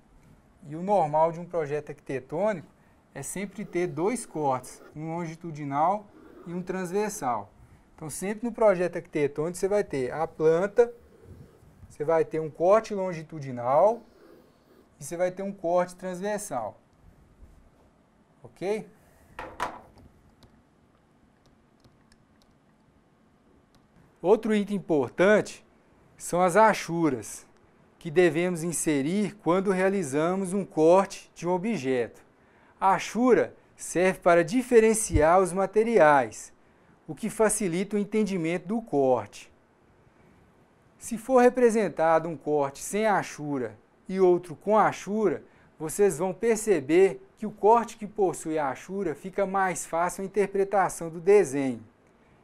E o normal de um projeto arquitetônico é sempre ter dois cortes, um longitudinal e um transversal. Então, sempre no projeto arquitetônico, você vai ter a planta, você vai ter um corte longitudinal e você vai ter um corte transversal ok? Outro item importante são as achuras, que devemos inserir quando realizamos um corte de um objeto. A achura serve para diferenciar os materiais, o que facilita o entendimento do corte. Se for representado um corte sem achura e outro com achura, vocês vão perceber que o corte que possui a achura fica mais fácil a interpretação do desenho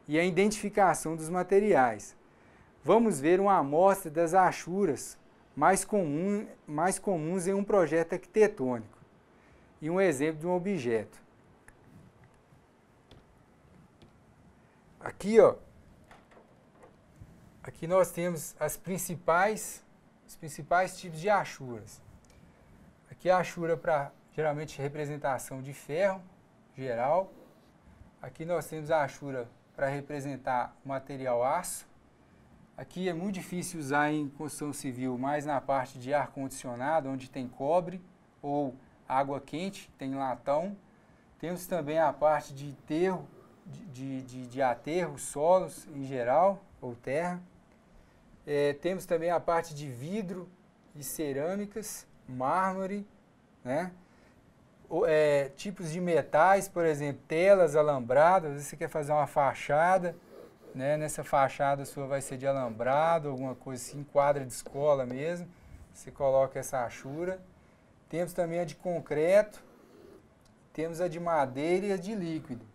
e a identificação dos materiais. Vamos ver uma amostra das achuras mais, comum, mais comuns em um projeto arquitetônico e um exemplo de um objeto. Aqui, ó, aqui nós temos as principais, os principais tipos de achuras. Aqui é a Ashura para geralmente representação de ferro geral. Aqui nós temos a Ashura para representar material aço. Aqui é muito difícil usar em construção civil, mas na parte de ar-condicionado, onde tem cobre ou água quente, tem latão. Temos também a parte de enterro, de, de, de aterro, solos em geral, ou terra. É, temos também a parte de vidro e cerâmicas mármore, né? O, é, tipos de metais, por exemplo, telas alambradas, às vezes você quer fazer uma fachada, né? nessa fachada sua vai ser de alambrado, alguma coisa assim, quadra de escola mesmo, você coloca essa achura. Temos também a de concreto, temos a de madeira e a de líquido.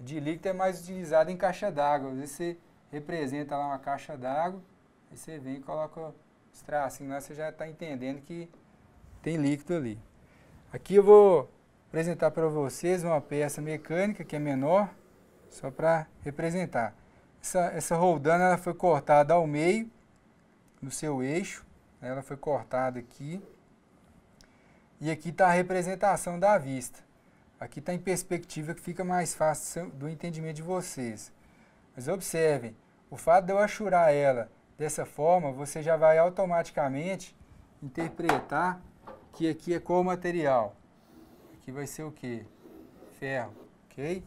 A de líquido é mais utilizada em caixa d'água, às vezes você representa lá uma caixa d'água, aí você vem e coloca os tracinhos lá, você já está entendendo que tem líquido ali. Aqui eu vou apresentar para vocês uma peça mecânica que é menor, só para representar. Essa, essa roldana ela foi cortada ao meio, no seu eixo, né? ela foi cortada aqui. E aqui está a representação da vista. Aqui está em perspectiva que fica mais fácil do entendimento de vocês. Mas observem, o fato de eu achurar ela dessa forma, você já vai automaticamente interpretar que aqui é qual material? Aqui vai ser o quê? Ferro, ok?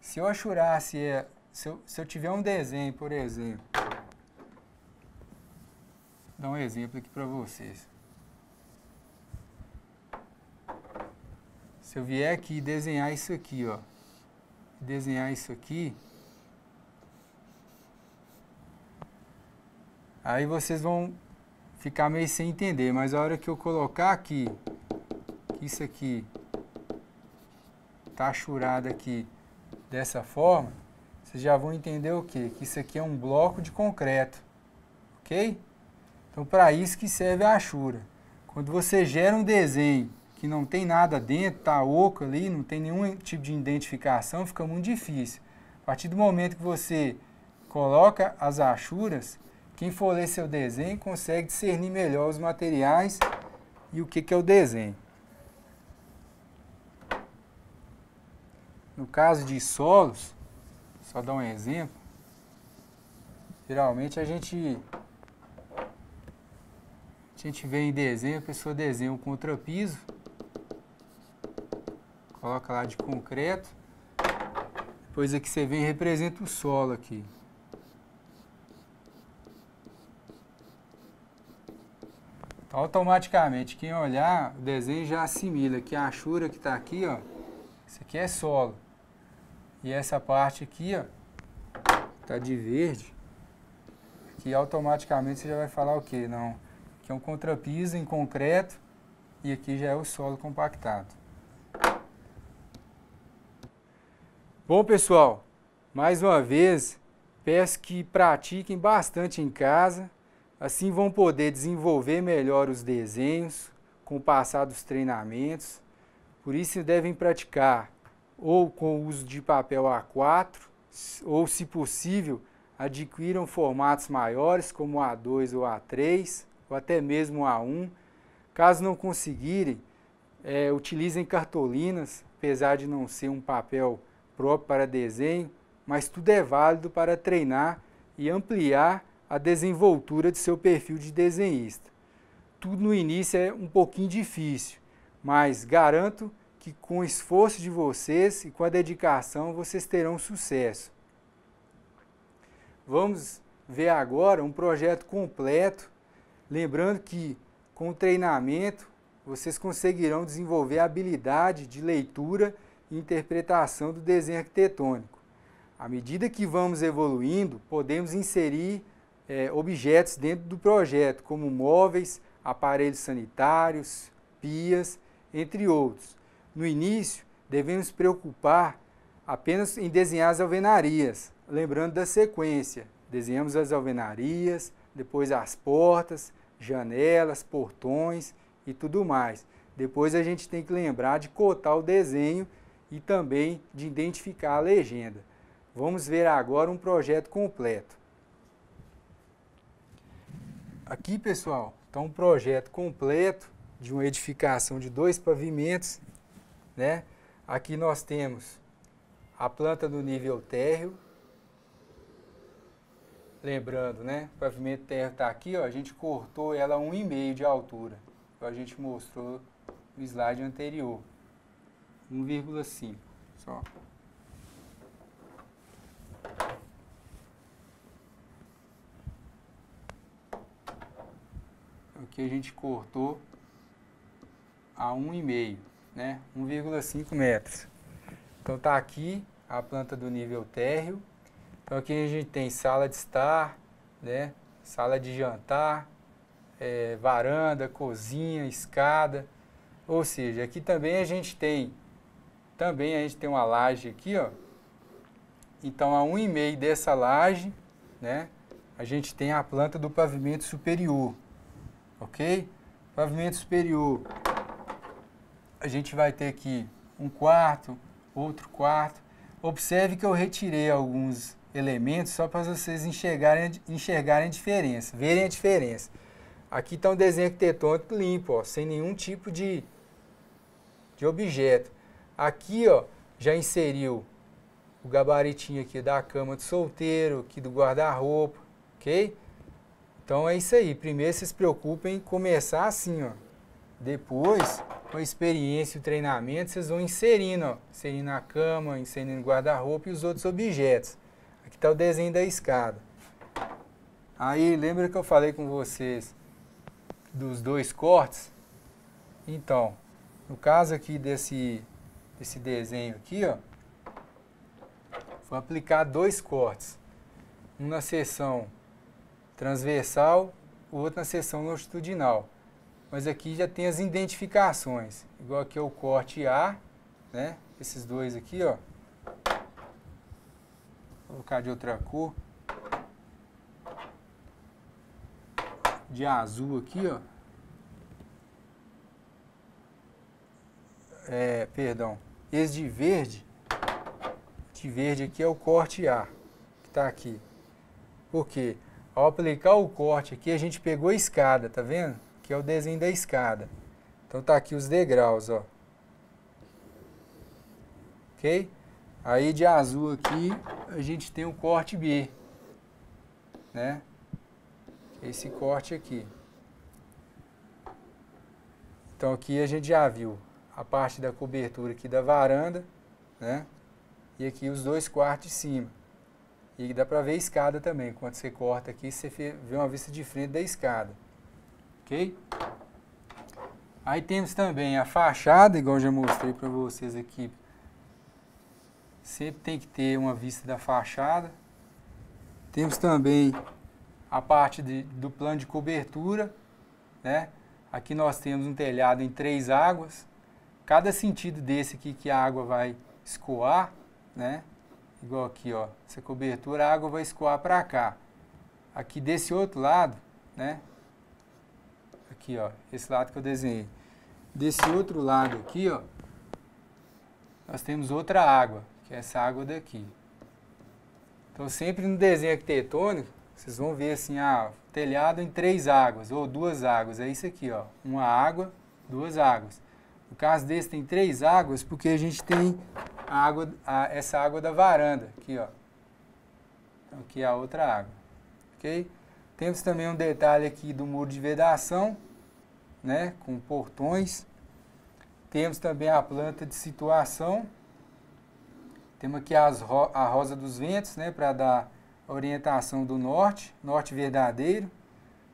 Se eu achurasse, é, se, eu, se eu tiver um desenho, por exemplo, vou dar um exemplo aqui para vocês. Se eu vier aqui desenhar isso aqui, ó, desenhar isso aqui, aí vocês vão ficar meio sem entender, mas a hora que eu colocar aqui, isso aqui tá churado aqui dessa forma, vocês já vão entender o quê? Que isso aqui é um bloco de concreto, ok? Então, para isso que serve a achura. Quando você gera um desenho que não tem nada dentro, tá oco ali, não tem nenhum tipo de identificação, fica muito difícil. A partir do momento que você coloca as achuras, quem for ler seu desenho consegue discernir melhor os materiais e o que, que é o desenho. No caso de solos, só dar um exemplo, geralmente a gente, a gente vê em desenho, a pessoa desenha um contrapiso, coloca lá de concreto, depois aqui você vem e representa o solo aqui. Automaticamente, quem olhar, o desenho já assimila que a achura que está aqui, ó, isso aqui é solo. E essa parte aqui, ó, tá de verde, que automaticamente você já vai falar o que Não, que é um contrapiso em concreto e aqui já é o solo compactado. Bom, pessoal, mais uma vez, peço que pratiquem bastante em casa, Assim vão poder desenvolver melhor os desenhos com o passar dos treinamentos. Por isso devem praticar ou com o uso de papel A4 ou, se possível, adquiram formatos maiores como A2 ou A3 ou até mesmo A1. Caso não conseguirem, é, utilizem cartolinas, apesar de não ser um papel próprio para desenho, mas tudo é válido para treinar e ampliar a desenvoltura de seu perfil de desenhista. Tudo no início é um pouquinho difícil, mas garanto que com o esforço de vocês e com a dedicação vocês terão sucesso. Vamos ver agora um projeto completo, lembrando que com o treinamento vocês conseguirão desenvolver a habilidade de leitura e interpretação do desenho arquitetônico. À medida que vamos evoluindo, podemos inserir é, objetos dentro do projeto, como móveis, aparelhos sanitários, pias, entre outros. No início, devemos preocupar apenas em desenhar as alvenarias, lembrando da sequência. Desenhamos as alvenarias, depois as portas, janelas, portões e tudo mais. Depois a gente tem que lembrar de cotar o desenho e também de identificar a legenda. Vamos ver agora um projeto completo. Aqui, pessoal, está um projeto completo de uma edificação de dois pavimentos, né? Aqui nós temos a planta do nível térreo. Lembrando, né? O pavimento térreo está aqui, ó, a gente cortou ela 1,5 de altura. Então, a gente mostrou no slide anterior. 1,5 só. aqui a gente cortou a 1,5, né? 1,5 metros. Então tá aqui a planta do nível térreo. Então aqui a gente tem sala de estar, né? Sala de jantar, é, varanda, cozinha, escada. Ou seja, aqui também a gente tem também a gente tem uma laje aqui, ó. Então a 1,5 dessa laje, né? A gente tem a planta do pavimento superior ok? Pavimento superior, a gente vai ter aqui um quarto, outro quarto. Observe que eu retirei alguns elementos só para vocês enxergarem, enxergarem a diferença, verem a diferença. Aqui está um desenho arquitetônico limpo, ó, sem nenhum tipo de, de objeto. Aqui ó, já inseriu o gabaritinho aqui da cama de solteiro, aqui do guarda-roupa, ok? Então é isso aí. Primeiro se preocupem em começar assim, ó. Depois, com a experiência e o treinamento, vocês vão inserindo, ó. Inserindo a cama, inserindo guarda-roupa e os outros objetos. Aqui está o desenho da escada. Aí, lembra que eu falei com vocês dos dois cortes? Então, no caso aqui desse, desse desenho aqui, ó, vou aplicar dois cortes. Um na seção transversal, o outro na seção longitudinal. Mas aqui já tem as identificações, igual aqui é o corte A, né? Esses dois aqui, ó. Vou colocar de outra cor. De azul aqui, ó. É, perdão. Esse de verde, de verde aqui é o corte A, que está aqui. Por quê? Ao aplicar o corte aqui, a gente pegou a escada, tá vendo? Que é o desenho da escada. Então tá aqui os degraus, ó. Ok? Aí de azul aqui, a gente tem o corte B, né? Esse corte aqui. Então aqui a gente já viu a parte da cobertura aqui da varanda, né? E aqui os dois quartos de cima. E dá para ver a escada também. Quando você corta aqui, você vê uma vista de frente da escada. Ok? Aí temos também a fachada, igual já mostrei para vocês aqui. Sempre tem que ter uma vista da fachada. Temos também a parte de, do plano de cobertura. Né? Aqui nós temos um telhado em três águas. Cada sentido desse aqui que a água vai escoar, né? igual aqui, ó, essa cobertura, a água vai escoar para cá. Aqui desse outro lado, né? Aqui, ó, esse lado que eu desenhei. Desse outro lado aqui, ó, nós temos outra água, que é essa água daqui. Então, sempre no desenho arquitetônico, vocês vão ver assim, ah, telhado em três águas, ou duas águas. É isso aqui, ó, uma água, duas águas. No caso desse tem três águas, porque a gente tem a água, a, essa água da varanda, aqui, ó. Então, aqui é a outra água, ok? Temos também um detalhe aqui do muro de vedação, né, com portões. Temos também a planta de situação. Temos aqui as ro a rosa dos ventos, né, para dar orientação do norte, norte verdadeiro.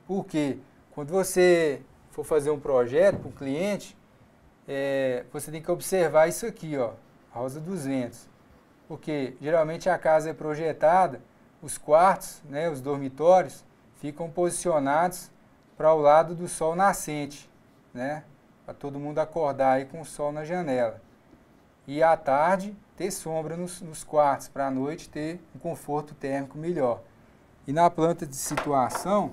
Porque quando você for fazer um projeto para o cliente, é, você tem que observar isso aqui, ó, a rosa dos ventos. Porque geralmente a casa é projetada, os quartos, né, os dormitórios, ficam posicionados para o lado do sol nascente, né? Para todo mundo acordar aí com o sol na janela. E à tarde ter sombra nos, nos quartos, para a noite ter um conforto térmico melhor. E na planta de situação,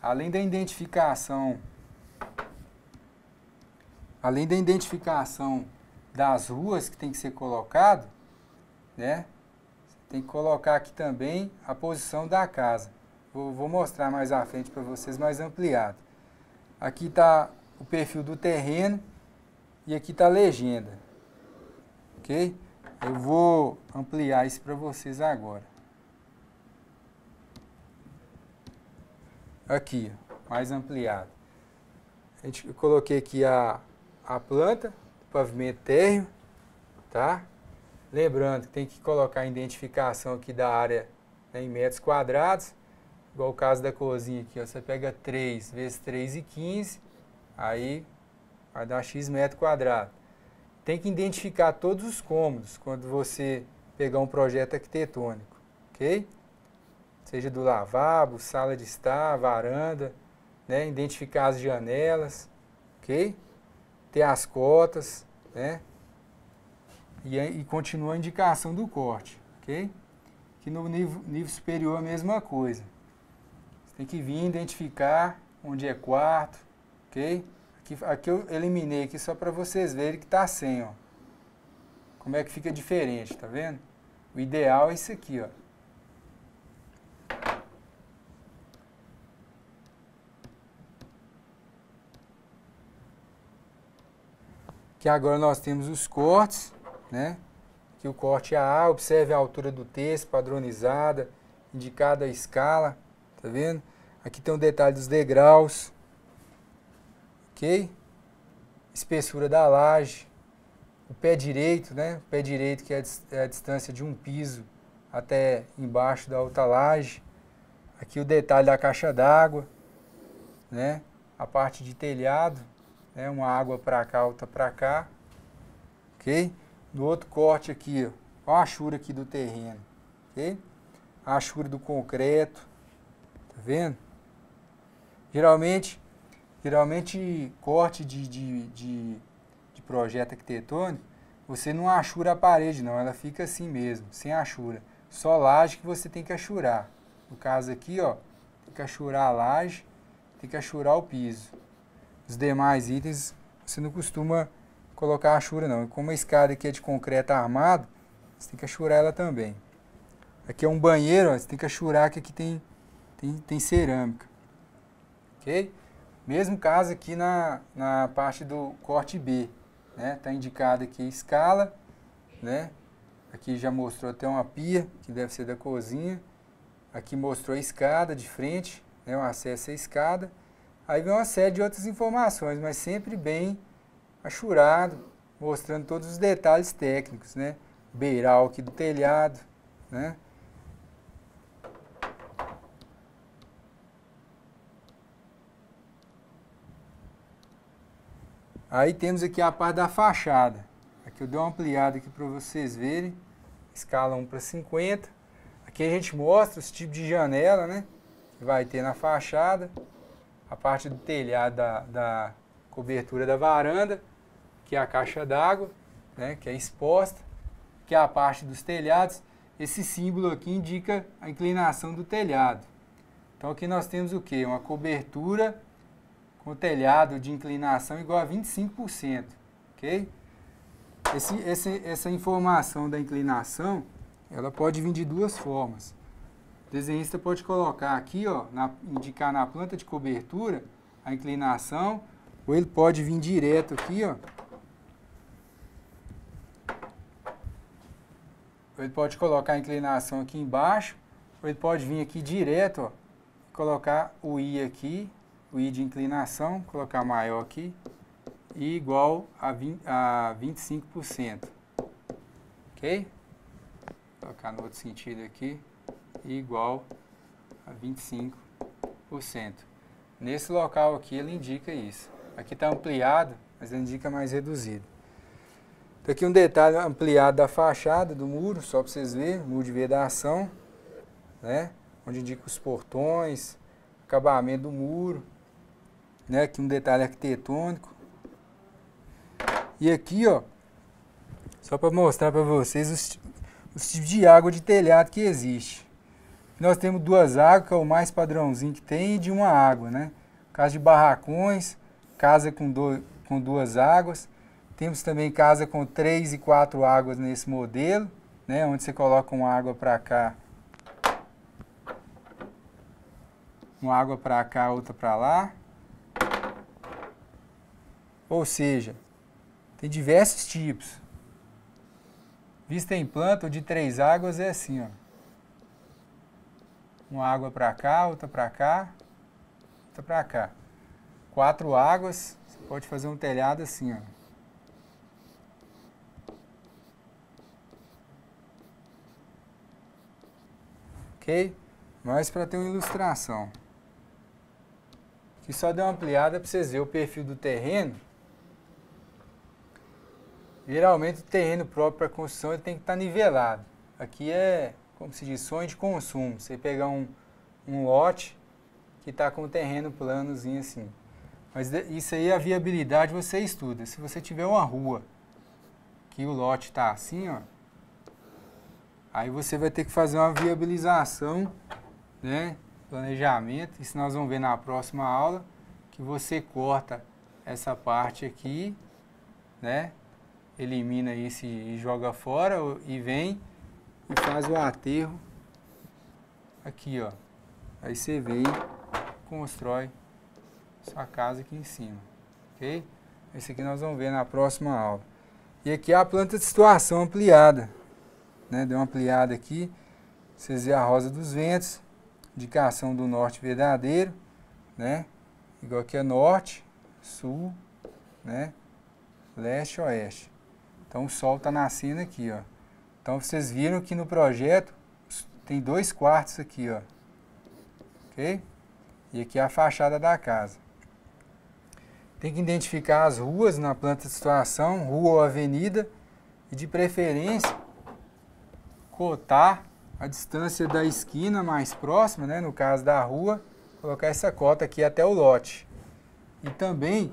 além da identificação além da identificação das ruas que tem que ser colocado, né? Tem que colocar aqui também a posição da casa. Vou, vou mostrar mais à frente para vocês mais ampliado. Aqui está o perfil do terreno e aqui está a legenda. Ok? Eu vou ampliar isso para vocês agora. Aqui, mais ampliado. A gente, eu coloquei aqui a, a planta, pavimento térreo, tá? Lembrando que tem que colocar a identificação aqui da área né, em metros quadrados, igual o caso da cozinha aqui, ó, você pega 3 vezes 3 e 15, aí vai dar x metro quadrado. Tem que identificar todos os cômodos quando você pegar um projeto arquitetônico, ok? Seja do lavabo, sala de estar, varanda, né? identificar as janelas, ok? ter as cotas, né? E, e continua a indicação do corte, ok? Que no nível, nível superior a mesma coisa. Você tem que vir identificar onde é quarto, ok? Aqui, aqui eu eliminei aqui só para vocês verem que está sem, ó. Como é que fica diferente, tá vendo? O ideal é isso aqui, ó. que agora nós temos os cortes, né? Que o corte a, observe a altura do texto padronizada, indicada a escala, tá vendo? Aqui tem o um detalhe dos degraus, ok? Espessura da laje, o pé direito, né? O pé direito que é a é distância de um piso até embaixo da alta laje. Aqui o detalhe da caixa d'água, né? A parte de telhado, né? uma água para cá, outra para cá, ok? No outro corte aqui, ó, a achura aqui do terreno, ok? A achura do concreto, tá vendo? Geralmente, geralmente corte de, de, de, de projeto arquitetônico, você não achura a parede não, ela fica assim mesmo, sem achura. Só laje que você tem que achurar. No caso aqui, ó, tem que achurar a laje, tem que achurar o piso os demais itens, você não costuma colocar a chura não. Como a escada aqui é de concreto armado, você tem que achurar ela também. Aqui é um banheiro, ó, você tem que achurar que aqui tem, tem, tem cerâmica. Ok? Mesmo caso aqui na, na parte do corte B. Né? Tá aqui a escala, né? Aqui já mostrou até uma pia, que deve ser da cozinha. Aqui mostrou a escada de frente, né? o acesso à escada. Aí vem uma série de outras informações, mas sempre bem achurado, mostrando todos os detalhes técnicos, né? Beiral aqui do telhado, né? Aí temos aqui a parte da fachada. Aqui eu dei uma ampliada aqui para vocês verem. Escala 1 para 50. Aqui a gente mostra os tipos de janela, né? Que vai ter na fachada a parte do telhado da, da cobertura da varanda, que é a caixa d'água, né, que é exposta, que é a parte dos telhados. Esse símbolo aqui indica a inclinação do telhado. Então aqui nós temos o que? Uma cobertura com telhado de inclinação igual a 25%, ok? Esse, esse, essa informação da inclinação, ela pode vir de duas formas desenhista pode colocar aqui, ó, na, indicar na planta de cobertura a inclinação, ou ele pode vir direto aqui, ó. Ele pode colocar a inclinação aqui embaixo, ou ele pode vir aqui direto, ó, colocar o i aqui, o i de inclinação, colocar maior aqui, e igual a, 20, a 25%. Ok? Vou colocar no outro sentido aqui igual a 25%. Nesse local aqui ele indica isso. Aqui está ampliado, mas ele indica mais reduzido. Então aqui um detalhe ampliado da fachada, do muro, só para vocês verem, muro de vedação, né? onde indica os portões, acabamento do muro, né? aqui um detalhe arquitetônico. E aqui, ó, só para mostrar para vocês os, os tipos de água de telhado que existe nós temos duas águas, que é o mais padrãozinho que tem, e de uma água, né? Casa de barracões, casa com, do, com duas águas. Temos também casa com três e quatro águas nesse modelo, né? Onde você coloca uma água para cá, uma água para cá, outra para lá. Ou seja, tem diversos tipos. Vista em planta, o de três águas é assim, ó uma água para cá, outra para cá, outra para cá. Quatro águas, você pode fazer um telhado assim, ó. Ok? Mas para ter uma ilustração. Que só deu uma ampliada para vocês verem o perfil do terreno. Geralmente o terreno próprio para construção ele tem que estar tá nivelado. Aqui é como se diz, sonho de consumo. Você pegar um, um lote que está com o terreno planozinho assim. Mas isso aí, é a viabilidade, você estuda. Se você tiver uma rua que o lote está assim, ó, aí você vai ter que fazer uma viabilização, né, planejamento. Isso nós vamos ver na próxima aula, que você corta essa parte aqui, né, elimina isso e joga fora e vem e faz o aterro aqui, ó. Aí você vem, constrói sua casa aqui em cima, ok? Esse aqui nós vamos ver na próxima aula. E aqui é a planta de situação ampliada, né? Deu uma ampliada aqui, vocês vê a rosa dos ventos, indicação do norte verdadeiro, né? Igual aqui é norte, sul, né? Leste, oeste. Então o sol está nascendo aqui, ó. Então vocês viram que no projeto tem dois quartos aqui, ó. Ok? E aqui é a fachada da casa. Tem que identificar as ruas na planta de situação, rua ou avenida, e de preferência cotar a distância da esquina mais próxima, né, no caso da rua, colocar essa cota aqui até o lote. E também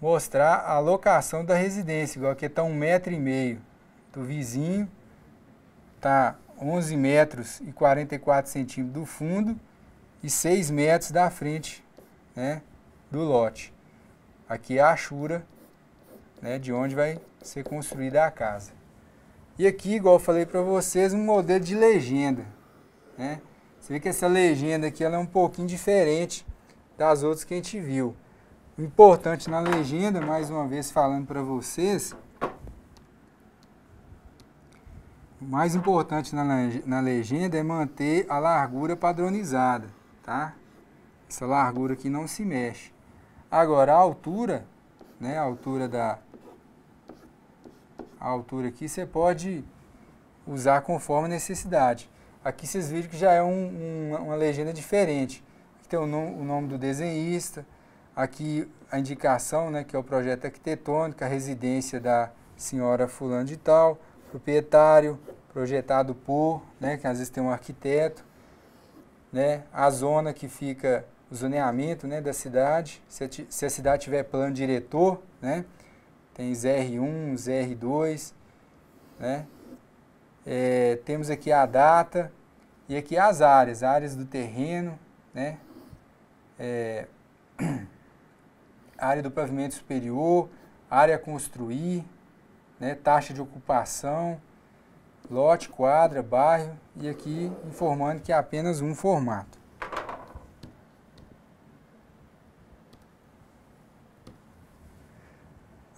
mostrar a locação da residência, igual aqui está um metro e meio do vizinho, está 11 metros e 44 centímetros do fundo e 6 metros da frente né, do lote. Aqui é a achura né, de onde vai ser construída a casa. E aqui, igual eu falei para vocês, um modelo de legenda. Né? Você vê que essa legenda aqui ela é um pouquinho diferente das outras que a gente viu. O importante na legenda, mais uma vez falando para vocês, O mais importante na legenda é manter a largura padronizada, tá? Essa largura aqui não se mexe. Agora, a altura, né, a altura da... A altura aqui você pode usar conforme a necessidade. Aqui vocês viram que já é um, um, uma legenda diferente. Aqui tem o, nom o nome do desenhista, aqui a indicação, né, que é o projeto arquitetônico, a residência da senhora fulano de tal, proprietário, projetado por, né, que às vezes tem um arquiteto, né, a zona que fica o zoneamento né, da cidade, se a, se a cidade tiver plano diretor, né, tem ZR1, ZR2, né, é, temos aqui a data e aqui as áreas, áreas do terreno, né, é, área do pavimento superior, área a construir, né, taxa de ocupação, lote, quadra, bairro e aqui informando que é apenas um formato.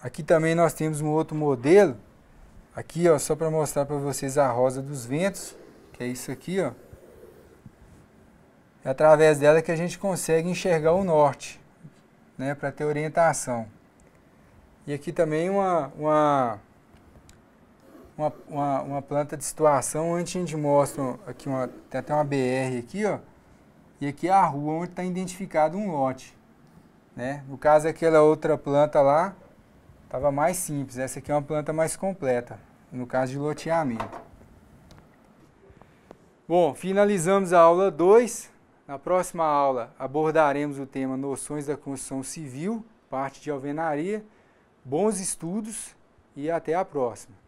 Aqui também nós temos um outro modelo, aqui ó, só para mostrar para vocês a rosa dos ventos, que é isso aqui. Ó. É através dela que a gente consegue enxergar o norte, né, para ter orientação. E aqui também uma, uma uma, uma, uma planta de situação, onde a gente mostra aqui, uma, tem até uma BR aqui, ó, e aqui é a rua onde está identificado um lote. Né? No caso, aquela outra planta lá estava mais simples, essa aqui é uma planta mais completa, no caso de loteamento. Bom, finalizamos a aula 2. Na próxima aula abordaremos o tema Noções da Construção Civil, parte de alvenaria. Bons estudos e até a próxima.